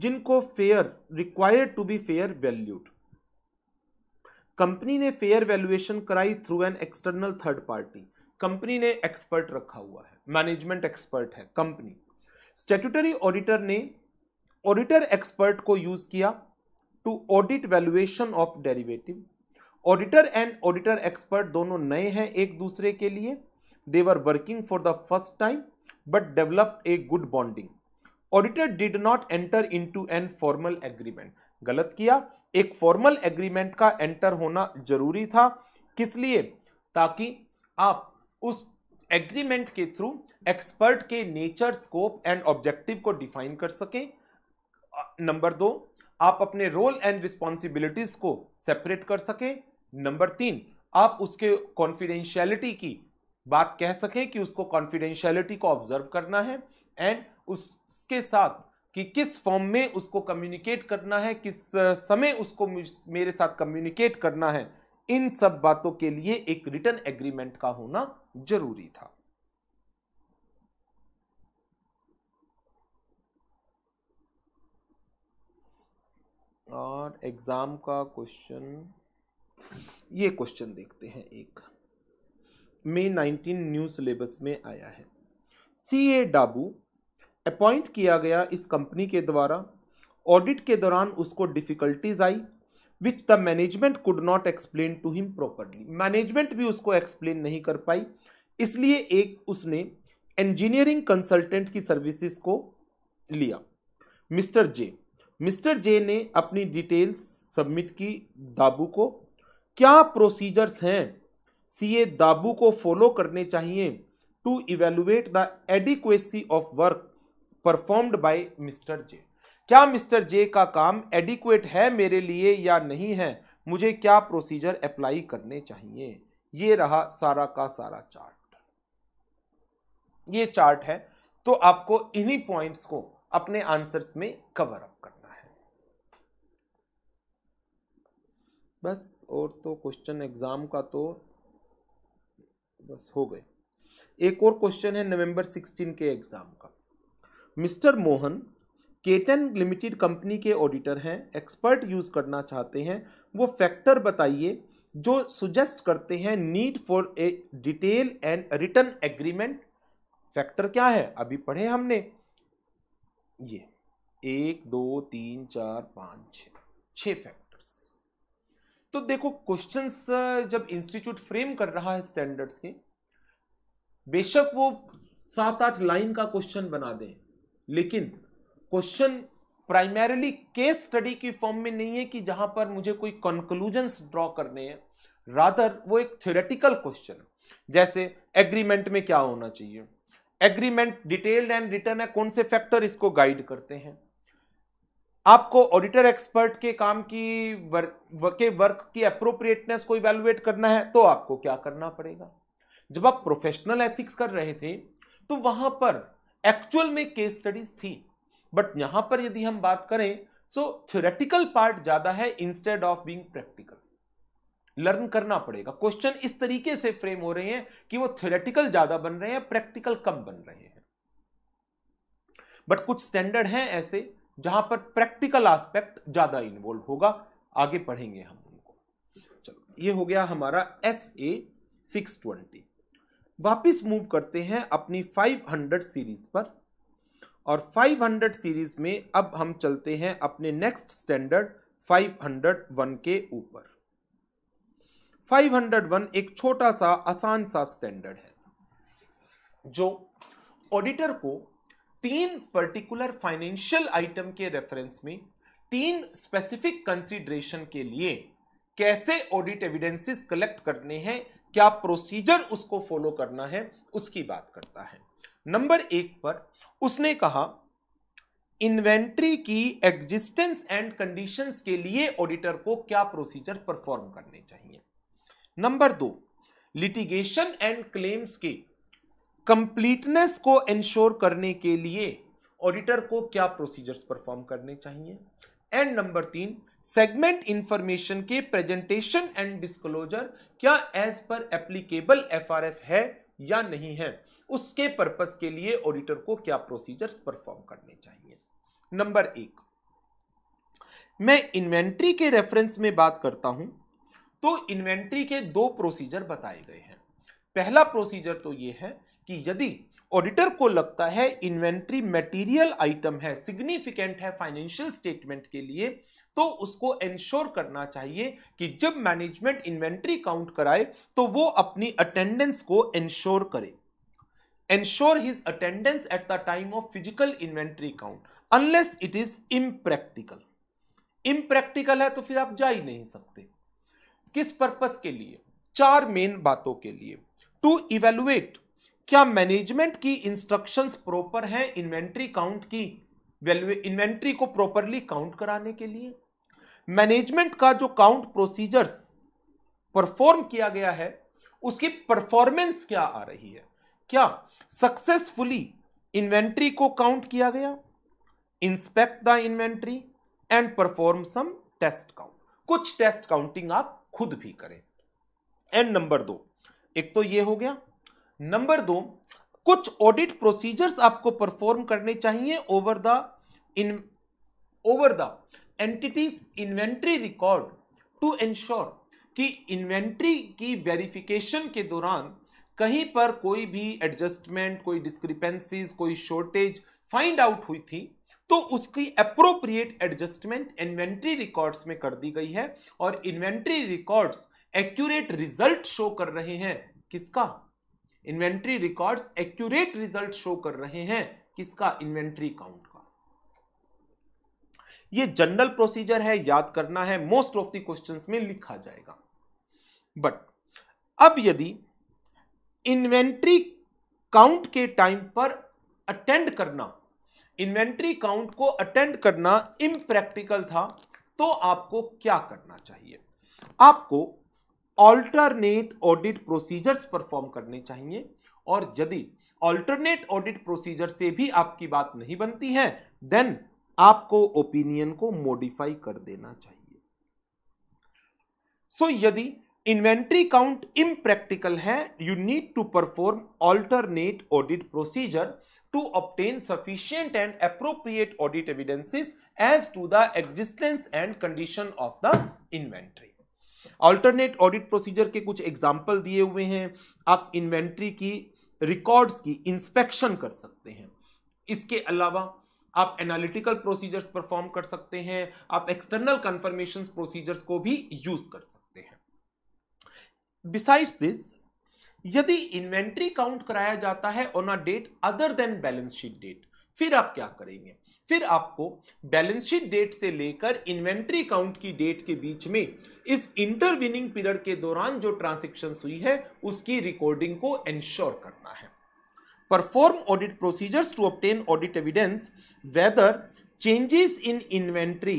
जिनको fair required to be fair valued company ने फेयर वैल्यूएशन कराई through an external third party company ने एक्सपर्ट रखा हुआ है मैनेजमेंट एक्सपर्ट है कंपनी स्टेटूटरी ऑडिटर ने ऑडिटर एक्सपर्ट को यूज किया to audit valuation of derivative auditor and auditor expert दोनों नए हैं एक दूसरे के लिए they were working for the first time but developed a good bonding auditor did not enter into an formal agreement गलत किया एक फॉर्मल एग्रीमेंट का एंटर होना जरूरी था किस लिए ताकि आप उस एग्रीमेंट के थ्रू एक्सपर्ट के नेचर स्कोप एंड ऑब्जेक्टिव को डिफाइन कर सकें नंबर दो आप अपने रोल एंड रिस्पॉन्सिबिलिटीज को सेपरेट कर सकें नंबर तीन आप उसके कॉन्फिडेंशियलिटी की बात कह सकें कि उसको कॉन्फिडेंशियलिटी को ऑब्जर्व करना है एंड उसके साथ कि किस फॉर्म में उसको कम्युनिकेट करना है किस समय उसको मेरे साथ कम्युनिकेट करना है इन सब बातों के लिए एक रिटर्न एग्रीमेंट का होना जरूरी था और एग्जाम का क्वेश्चन ये क्वेश्चन देखते हैं एक मे 19 न्यू सिलेबस में आया है सी ए डाबू अपॉइंट किया गया इस कंपनी के द्वारा ऑडिट के दौरान उसको डिफ़िकल्टीज आई which the management could not explain to him properly management भी उसको एक्सप्लेन नहीं कर पाई इसलिए एक उसने इंजीनियरिंग कंसल्टेंट की सर्विसेज को लिया मिस्टर जे मिस्टर जे ने अपनी डिटेल्स सबमिट की दाबू को क्या प्रोसीजर्स हैं सीए दाबू को फॉलो करने चाहिए to evaluate the adequacy of work performed by mister J क्या मिस्टर जे का काम एडिक्वेट है मेरे लिए या नहीं है मुझे क्या प्रोसीजर अप्लाई करने चाहिए ये रहा सारा का सारा चार्ट ये चार्ट है तो आपको इन्हीं पॉइंट्स को अपने आंसर्स में कवर अप करना है बस और तो क्वेश्चन एग्जाम का तो बस हो गए एक और क्वेश्चन है नवंबर 16 के एग्जाम का mister Mohan Ketan limited company के ऑडिटर हैं एक्सपर्ट यूज़ करना चाहते हैं वो फैक्टर बताइए जो सुजेस्ट करते हैं need for a detail and written agreement factor क्या है अभी पढ़े हमने ये एक दो तीन चार पाँच छ छः फैक्टर्स तो देखो क्वेश्चंस uh, जब इंस्टीट्यूट फ्रेम कर रहा है स्टैंडर्ड्स के बेशक वो सात आठ लाइन का क्वेश्चन बना दें लेकिन क्वेश्चन प्राइमरीली केस स्टडी की फॉर्म में नहीं है कि जहां पर मुझे कोई कंक्लूजन्स ड्रॉ करने हैं रादर वो एक थ्योरेटिकल क्वेश्चन जैसे एग्रीमेंट में क्या होना चाहिए एग्रीमेंट डिटेल्ड एंड रिटर्न है कौन से फैक्टर इसको गाइड करते हैं आपको ऑडिटर एक्सपर्ट के काम की वर, के वर्क की अप्रोप्रिएटनेस को इवेलुएट करना है तो आपको क्या करना पड़ेगा जब आप प्रोफेशनल एथिक्स कर रहे थे तो वहां पर एक्चुअल में केस स्टडीज थी बट यहां पर यदि हम बात करें सो थ्योरेटिकल पार्ट ज्यादा है instead of being practical learn करना पड़ेगा क्वेश्चन इस तरीके से फ्रेम हो रहे हैं कि वो थ्योरेटिकल ज्यादा बन रहे हैं प्रैक्टिकल कम बन रहे हैं बट कुछ स्टैंडर्ड हैं ऐसे जहां पर प्रैक्टिकल आस्पेक्ट ज्यादा इन्वॉल्व होगा आगे पढ़ेंगे हम उनको चलो ये हो गया हमारा एस ए सिक्स ट्वेंटी वापिस मूव करते हैं अपनी फाइव हंड्रेड सीरीज पर और 500 सीरीज़ में अब हम चलते हैं अपने नेक्स्ट स्टैंडर्ड 501 के ऊपर 501 एक छोटा सा आसान सा स्टैंडर्ड है जो ऑडिटर को तीन पर्टिकुलर फाइनेंशियल आइटम के रेफरेंस में तीन स्पेसिफिक कंसीडरेशन के लिए कैसे ऑडिट एविडेंसेस कलेक्ट करने हैं क्या प्रोसीजर उसको फॉलो करना है उसकी बात करता है नंबर एक पर उसने कहा इन्वेंट्री की एग्जिस्टेंस एंड कंडीशंस के लिए ऑडिटर को क्या प्रोसीजर परफॉर्म करने चाहिए नंबर दो लिटिगेशन एंड क्लेम्स के कंप्लीटनेस को इंश्योर करने के लिए ऑडिटर को क्या प्रोसीजर्स परफॉर्म करने चाहिए एंड नंबर तीन सेगमेंट इंफॉर्मेशन के प्रेजेंटेशन एंड डिस्क्लोजर क्या एज पर एप्लीकेबल एफआरएफ है या नहीं है उसके पर्पस के लिए ऑडिटर को क्या प्रोसीजर्स परफॉर्म करने चाहिए नंबर एक मैं इन्वेंट्री के रेफरेंस में बात करता हूं तो इन्वेंट्री के दो प्रोसीजर बताए गए हैं पहला प्रोसीजर तो ये है कि यदि ऑडिटर को लगता है इन्वेंट्री मटेरियल आइटम है सिग्निफिकेंट है फाइनेंशियल स्टेटमेंट के लिए तो उसको एंश्योर करना चाहिए कि जब मैनेजमेंट इन्वेंट्री काउंट कराए तो वो अपनी अटेंडेंस को एंश्योर करे ensure his attendance at the time of physical inventory count unless it is impractical impractical है तो फिर आप जा ही नहीं सकते किस पर्पस के लिए चार मेन बातों के लिए टू इवेलुएट क्या मैनेजमेंट की इंस्ट्रक्शंस प्रॉपर हैं इन्वेंट्री काउंट की इन्वेंट्री को प्रॉपरली काउंट कराने के लिए मैनेजमेंट का जो काउंट प्रोसीजर्स परफॉर्म किया गया है उसकी परफॉर्मेंस क्या आ रही है क्या सक्सेसफुली इन्वेंट्री को काउंट किया गया inspect the inventory and perform some test count कुछ टेस्ट काउंटिंग आप खुद भी करें एंड नंबर दो एक तो ये हो गया नंबर दो कुछ ऑडिट प्रोसीजर्स आपको परफॉर्म करने चाहिए over the in over the entities inventory record to ensure कि इन्वेंट्री की वेरिफिकेशन के दौरान कहीं पर कोई भी एडजस्टमेंट कोई डिस्क्रिपेंसीज कोई शॉर्टेज फाइंड आउट हुई थी तो उसकी अप्रोप्रिएट एडजस्टमेंट इन्वेंट्री रिकॉर्ड्स में कर दी गई है और inventory records accurate result show कर रहे हैं किसका inventory records accurate result show कर रहे हैं किसका इन्वेंट्री काउंट का ये जनरल प्रोसीजर है याद करना है मोस्ट ऑफ द क्वेश्चंस में लिखा जाएगा बट अब यदि इन्वेंट्री काउंट के टाइम पर अटेंड करना इन्वेंट्री काउंट को अटेंड करना इम्प्रैक्टिकल था तो आपको क्या करना चाहिए आपको ऑल्टरनेट ऑडिट प्रोसीजर्स परफॉर्म करने चाहिए और यदि ऑल्टरनेट ऑडिट प्रोसीजर से भी आपकी बात नहीं बनती है देन आपको ओपिनियन को मॉडिफाई कर देना चाहिए सो so, यदि इन्वेंट्री काउंट इम्प्रैक्टिकल है you need to perform alternate audit procedure to obtain sufficient and appropriate audit evidences as to the existence and condition of the inventory alternate audit procedure के कुछ example दिए हुए हैं आप inventory की records की inspection कर सकते हैं इसके अलावा आप एनालिटिकल प्रोसीजर्स परफॉर्म कर सकते हैं आप एक्सटर्नल कन्फर्मेशन प्रोसीजर्स को भी यूज कर सकते हैं बिसाइड्स दिस यदि इन्वेंट्री काउंट कराया जाता है on a date other than balance sheet date फिर आप क्या करेंगे फिर आपको बैलेंस शीट डेट से लेकर इन्वेंट्री काउंट की डेट के बीच में इस इंटरविनिंग पीरियड के दौरान जो ट्रांसेक्शन हुई है उसकी रिकॉर्डिंग को एंश्योर करना है perform audit procedures to obtain audit evidence whether changes in inventory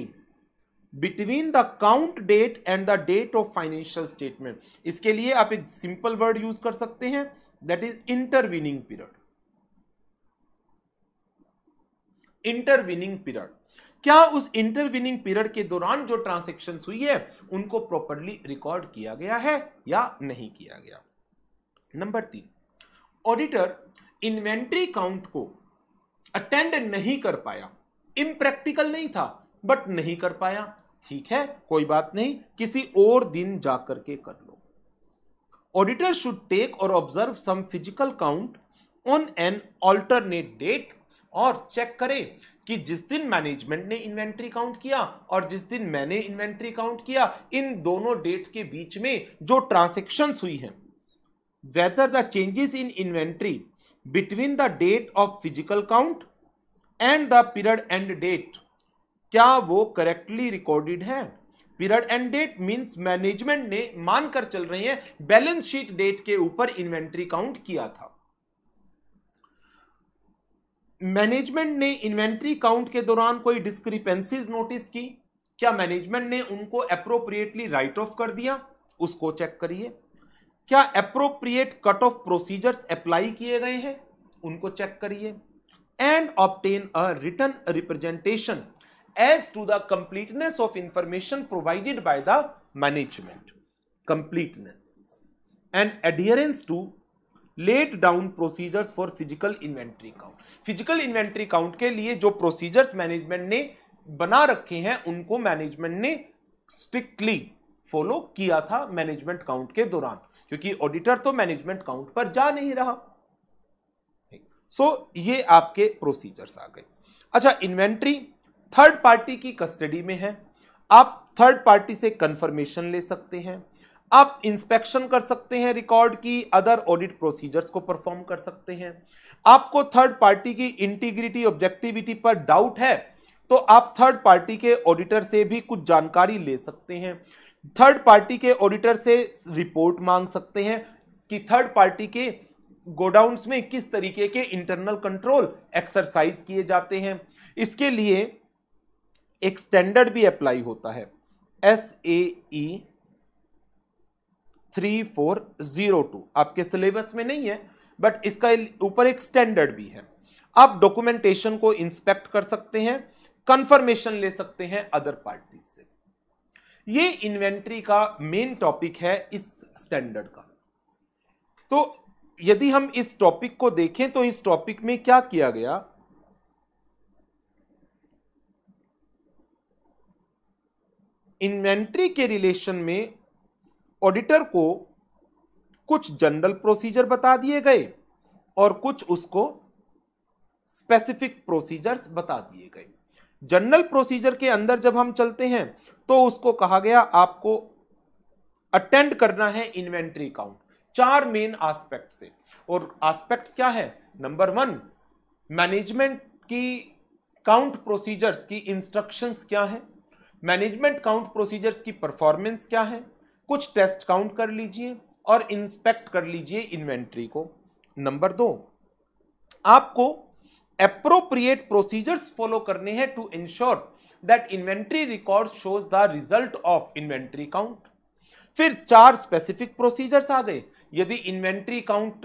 between the count date and the date of financial statement इसके लिए आप एक सिंपल वर्ड यूज कर सकते हैं that is intervening period intervening period क्या उस इंटरवीनिंग पीरियड के दौरान जो ट्रांसेक्शन हुई है उनको प्रॉपरली रिकॉर्ड किया गया है या नहीं किया गया नंबर तीन ऑडिटर इन्वेंट्री काउंट को अटेंड नहीं कर पाया इम्प्रैक्टिकल नहीं था बट नहीं कर पाया ठीक है कोई बात नहीं किसी और दिन जाकर के कर लो ऑडिटर शुड टेक और observe some physical count on an alternate date और चेक करें कि जिस दिन मैनेजमेंट ने इन्वेंट्री काउंट किया और जिस दिन मैंने इन्वेंट्री काउंट किया इन दोनों डेट के बीच में जो ट्रांसेक्शंस हुई हैं whether the changes in inventory between the date of physical count and the period end date क्या वो करेक्टली रिकॉर्डेड है period end date means management ने मानकर चल रही है बैलेंस शीट डेट के ऊपर इन्वेंट्री काउंट किया था मैनेजमेंट ने इन्वेंट्री काउंट के दौरान कोई डिस्क्रिपेंसीज नोटिस की क्या मैनेजमेंट ने उनको अप्रोप्रिएटली राइट ऑफ कर दिया उसको चेक करिए क्या appropriate cut off procedures apply किए गए हैं उनको चेक करिए and obtain a written representation as to the completeness of information provided by the management completeness and adherence to laid down procedures for physical inventory count physical inventory count के लिए जो procedures management ने बना रखे हैं उनको management ने strictly follow किया था मैनेजमेंट काउंट के दौरान क्योंकि ऑडिटर तो मैनेजमेंट काउंट पर जा नहीं रहा सो so, ये आपके प्रोसीजर्स आ गए अच्छा इन्वेंट्री थर्ड पार्टी की कस्टडी में है आप थर्ड पार्टी से कंफर्मेशन ले सकते हैं आप इंस्पेक्शन कर सकते हैं रिकॉर्ड की अदर ऑडिट प्रोसीजर्स को परफॉर्म कर सकते हैं आपको थर्ड पार्टी की इंटीग्रिटी ऑब्जेक्टिविटी पर डाउट है तो आप थर्ड पार्टी के ऑडिटर से भी कुछ जानकारी ले सकते हैं थर्ड पार्टी के ऑडिटर से रिपोर्ट मांग सकते हैं कि थर्ड पार्टी के गोडाउंस में किस तरीके के इंटरनल कंट्रोल एक्सरसाइज किए जाते हैं इसके लिए एक स्टैंडर्ड भी अप्लाई होता है S A E three four zero two आपके सिलेबस में नहीं है बट इसका ऊपर एक स्टैंडर्ड भी है आप डॉक्यूमेंटेशन को इंस्पेक्ट कर सकते हैं कंफर्मेशन ले सकते हैं अदर पार्टी से ये इन्वेंट्री का मेन टॉपिक है इस स्टैंडर्ड का तो यदि हम इस टॉपिक को देखें तो इस टॉपिक में क्या किया गया इन्वेंट्री के रिलेशन में ऑडिटर को कुछ जनरल प्रोसीजर बता दिए गए और कुछ उसको स्पेसिफिक प्रोसीजर्स बता दिए गए जनरल प्रोसीजर के अंदर जब हम चलते हैं तो उसको कहा गया आपको अटेंड करना है इन्वेंट्री काउंट चार मेन आस्पेक्ट से और आस्पेक्ट्स क्या है नंबर वन मैनेजमेंट की काउंट प्रोसीजर्स की इंस्ट्रक्शंस क्या है मैनेजमेंट काउंट प्रोसीजर्स की परफॉर्मेंस क्या है कुछ टेस्ट काउंट कर लीजिए और इंस्पेक्ट कर लीजिए इन्वेंट्री को नंबर दो आपको अप्रोप्रिएट प्रोसीजर्स फॉलो करने हैं to ensure that inventory record shows the result of inventory count फिर चार स्पेसिफिक प्रोसीजर्स आ गए यदि इन्वेंट्री काउंट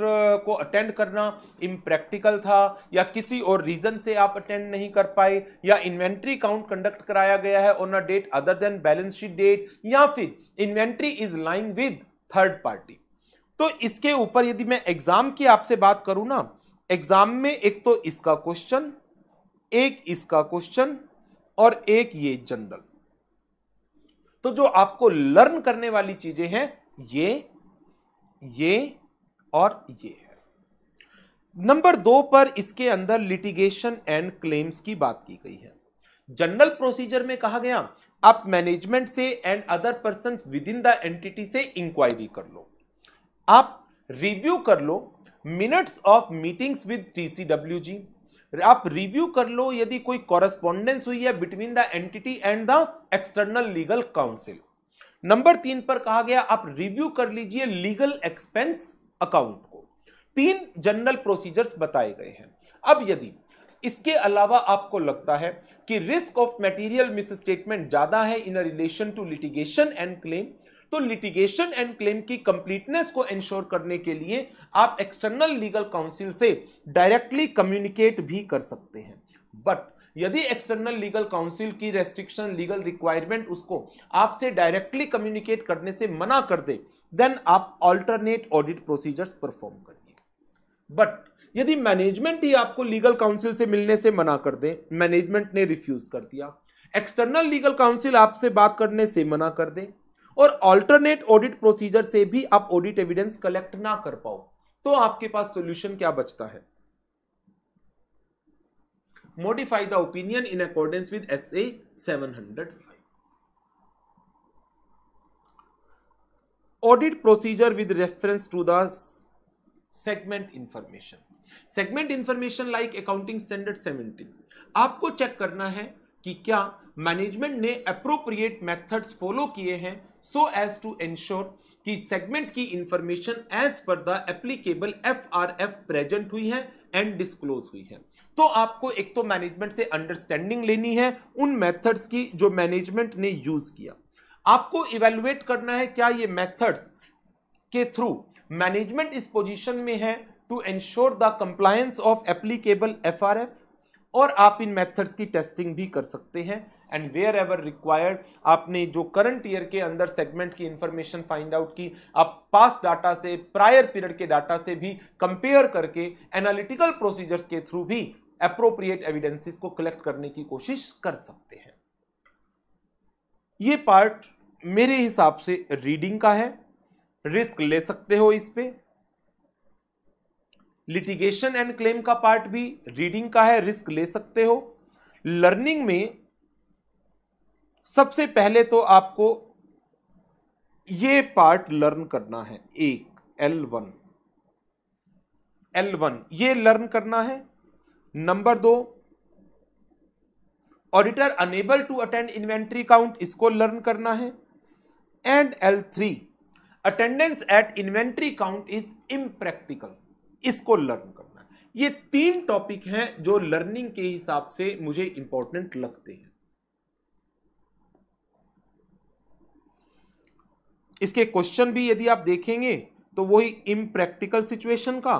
को अटेंड करना इम्प्रैक्टिकल था या किसी और रीज़न से आप अटेंड नहीं कर पाए या इन्वेंट्री काउंट कंडक्ट कराया गया है on a date other than balance sheet date या फिर inventory is lying with third party तो इसके ऊपर यदि मैं एग्ज़ाम की आपसे बात करूँ ना एग्ज़ाम में एक तो इसका क्वेश्चन एक इसका क्वेश्चन और एक ये जनरल तो जो आपको लर्न करने वाली चीज़ें हैं ये ये और ये है नंबर दो पर इसके अंदर लिटिगेशन एंड क्लेम्स की बात की गई है जनरल प्रोसीजर में कहा गया आप मैनेजमेंट से and other person within the entity से इंक्वायरी कर लो आप रिव्यू कर लो मिनट्स ऑफ मीटिंग्स विद जी आप रिव्यू कर लो यदि कोई कॉरेस्पॉन्डेंस हुई है between the entity and the external legal counsel number तीन पर कहा गया आप रिव्यू कर लीजिए लीगल एक्सपेंस अकाउंट को तीन जनरल प्रोसीजर्स बताए गए हैं अब यदि इसके अलावा आपको लगता है कि रिस्क ऑफ मटेरियल मिसस्टेटमेंट ज्यादा है in relation to litigation and claim तो लिटिगेशन एंड क्लेम की कंप्लीटनेस को एंश्योर करने के लिए आप एक्सटर्नल लीगल काउंसिल से डायरेक्टली कम्युनिकेट भी कर सकते हैं बट यदि एक्सटर्नल लीगल काउंसिल की रेस्ट्रिक्शन लीगल रिक्वायरमेंट उसको आपसे डायरेक्टली कम्युनिकेट करने से मना कर दे देन आप ऑल्टरनेट ऑडिट प्रोसीजर्स परफॉर्म करिए बट यदि मैनेजमेंट ही आपको लीगल काउंसिल से मिलने से मना कर दे मैनेजमेंट ने रिफ्यूज कर दिया एक्सटर्नल लीगल काउंसिल आपसे बात करने से मना कर दे और ऑल्टरनेट ऑडिट प्रोसीजर से भी आप ऑडिट एविडेंस कलेक्ट ना कर पाओ तो आपके पास सोल्यूशन क्या बचता है modify the opinion in accordance with SA 705. Audit procedure with reference to the segment information. Segment information like accounting standard 17 आपको चेक करना है कि क्या मैनेजमेंट ने अप्रोप्रिएट मेथड्स फॉलो किए हैं सो एज टू एंश्योर कि सेगमेंट की information as per the applicable F R F present हुई है एंड डिस्क्लोज हुई है तो आपको एक तो मैनेजमेंट से अंडरस्टैंडिंग लेनी है उन मेथड्स की जो मैनेजमेंट ने यूज किया आपको इवेलुएट करना है क्या ये मेथड्स के थ्रू मैनेजमेंट इस पोजीशन में है to ensure the compliance of applicable F और आप इन मेथड्स की टेस्टिंग भी कर सकते हैं एंड वेयर एवर रिक्वायर्ड आपने जो करंट ईयर के अंदर सेगमेंट की इंफॉर्मेशन फाइंड आउट की आप पास डाटा से प्रायर पीरियड के डाटा से भी कंपेयर करके एनालिटिकल प्रोसीजर्स के थ्रू भी अप्रोप्रिएट एविडेंसिस को कलेक्ट करने की कोशिश कर सकते हैं ये पार्ट मेरे हिसाब से रीडिंग का है रिस्क ले सकते हो इस पे लिटिगेशन एंड क्लेम का पार्ट भी रीडिंग का है रिस्क ले सकते हो लर्निंग में सबसे पहले तो आपको ये पार्ट लर्न करना है एक एल वन एल वन ये लर्न करना है नंबर दो auditor unable to attend inventory count इसको लर्न करना है and L three attendance at inventory count is impractical इसको लर्न करना है ये तीन टॉपिक हैं जो लर्निंग के हिसाब से मुझे इंपॉर्टेंट लगते हैं इसके क्वेश्चन भी यदि आप देखेंगे तो वही इम्प्रैक्टिकल सिचुएशन का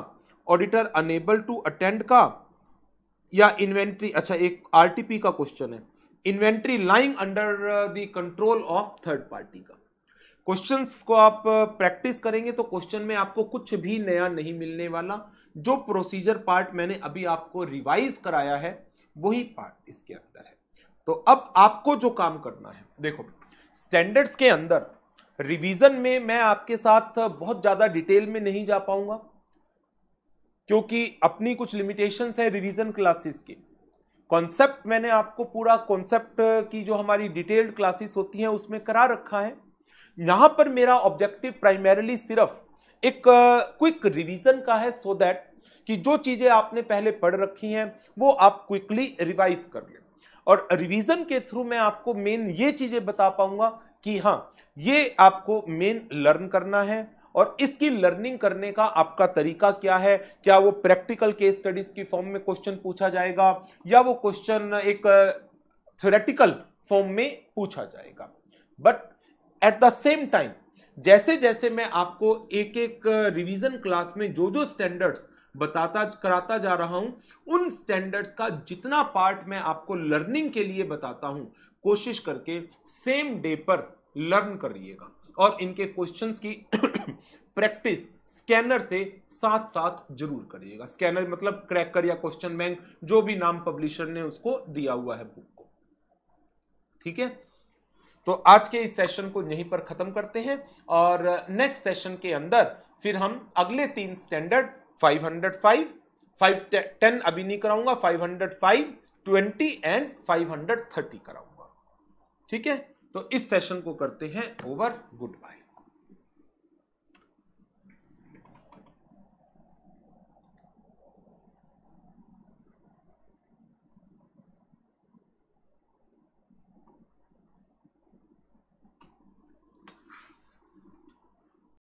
ऑडिटर अनेबल टू अटेंड का या इन्वेंट्री अच्छा एक आरटीपी का क्वेश्चन है inventory lying under the control of third party का क्वेश्चंस को आप प्रैक्टिस uh, करेंगे तो क्वेश्चन में आपको कुछ भी नया नहीं मिलने वाला जो प्रोसीजर पार्ट मैंने अभी आपको रिवाइज कराया है वही पार्ट इसके अंदर है तो अब आपको जो काम करना है देखो स्टैंडर्ड्स के अंदर रिवीजन में मैं आपके साथ बहुत ज़्यादा डिटेल में नहीं जा पाऊंगा क्योंकि अपनी कुछ लिमिटेशंस हैं रिवीजन क्लासेस के कॉन्सेप्ट मैंने आपको पूरा कॉन्सेप्ट की जो हमारी डिटेल्ड क्लासेस होती हैं उसमें करा रखा है यहाँ पर मेरा ऑब्जेक्टिव प्राइमरली सिर्फ एक क्विक रिवीजन का है सो so दैट कि जो चीज़ें आपने पहले पढ़ रखी हैं वो आप क्विकली रिवाइज कर लें और रिवीजन के थ्रू मैं आपको मेन ये चीज़ें बता पाऊंगा कि हाँ ये आपको मेन लर्न करना है और इसकी लर्निंग करने का आपका तरीका क्या है क्या वो प्रैक्टिकल केस स्टडीज की फॉर्म में क्वेश्चन पूछा जाएगा या वो क्वेश्चन एक थ्योरेटिकल फॉर्म में पूछा जाएगा but at the same time जैसे जैसे मैं आपको एक एक रिवीजन क्लास में जो जो स्टैंडर्ड्स बताता कराता जा रहा हूं उन स्टैंडर्ड्स का जितना पार्ट मैं आपको लर्निंग के लिए बताता हूं कोशिश करके सेम डे पर लर्न करिएगा और इनके क्वेश्चंस की प्रैक्टिस स्कैनर से साथ साथ जरूर करिएगा स्कैनर मतलब क्रैकर या क्वेश्चन बैंक जो भी नाम पब्लिशर ने उसको दिया हुआ है बुक को ठीक है तो आज के इस सेशन को यहीं पर खत्म करते हैं और नेक्स्ट सेशन के अंदर फिर हम अगले तीन स्टैंडर्ड 505 510 अभी नहीं कराऊंगा 505 20 एंड 530 कराऊंगा ठीक है तो इस सेशन को करते हैं ओवर गुड बाय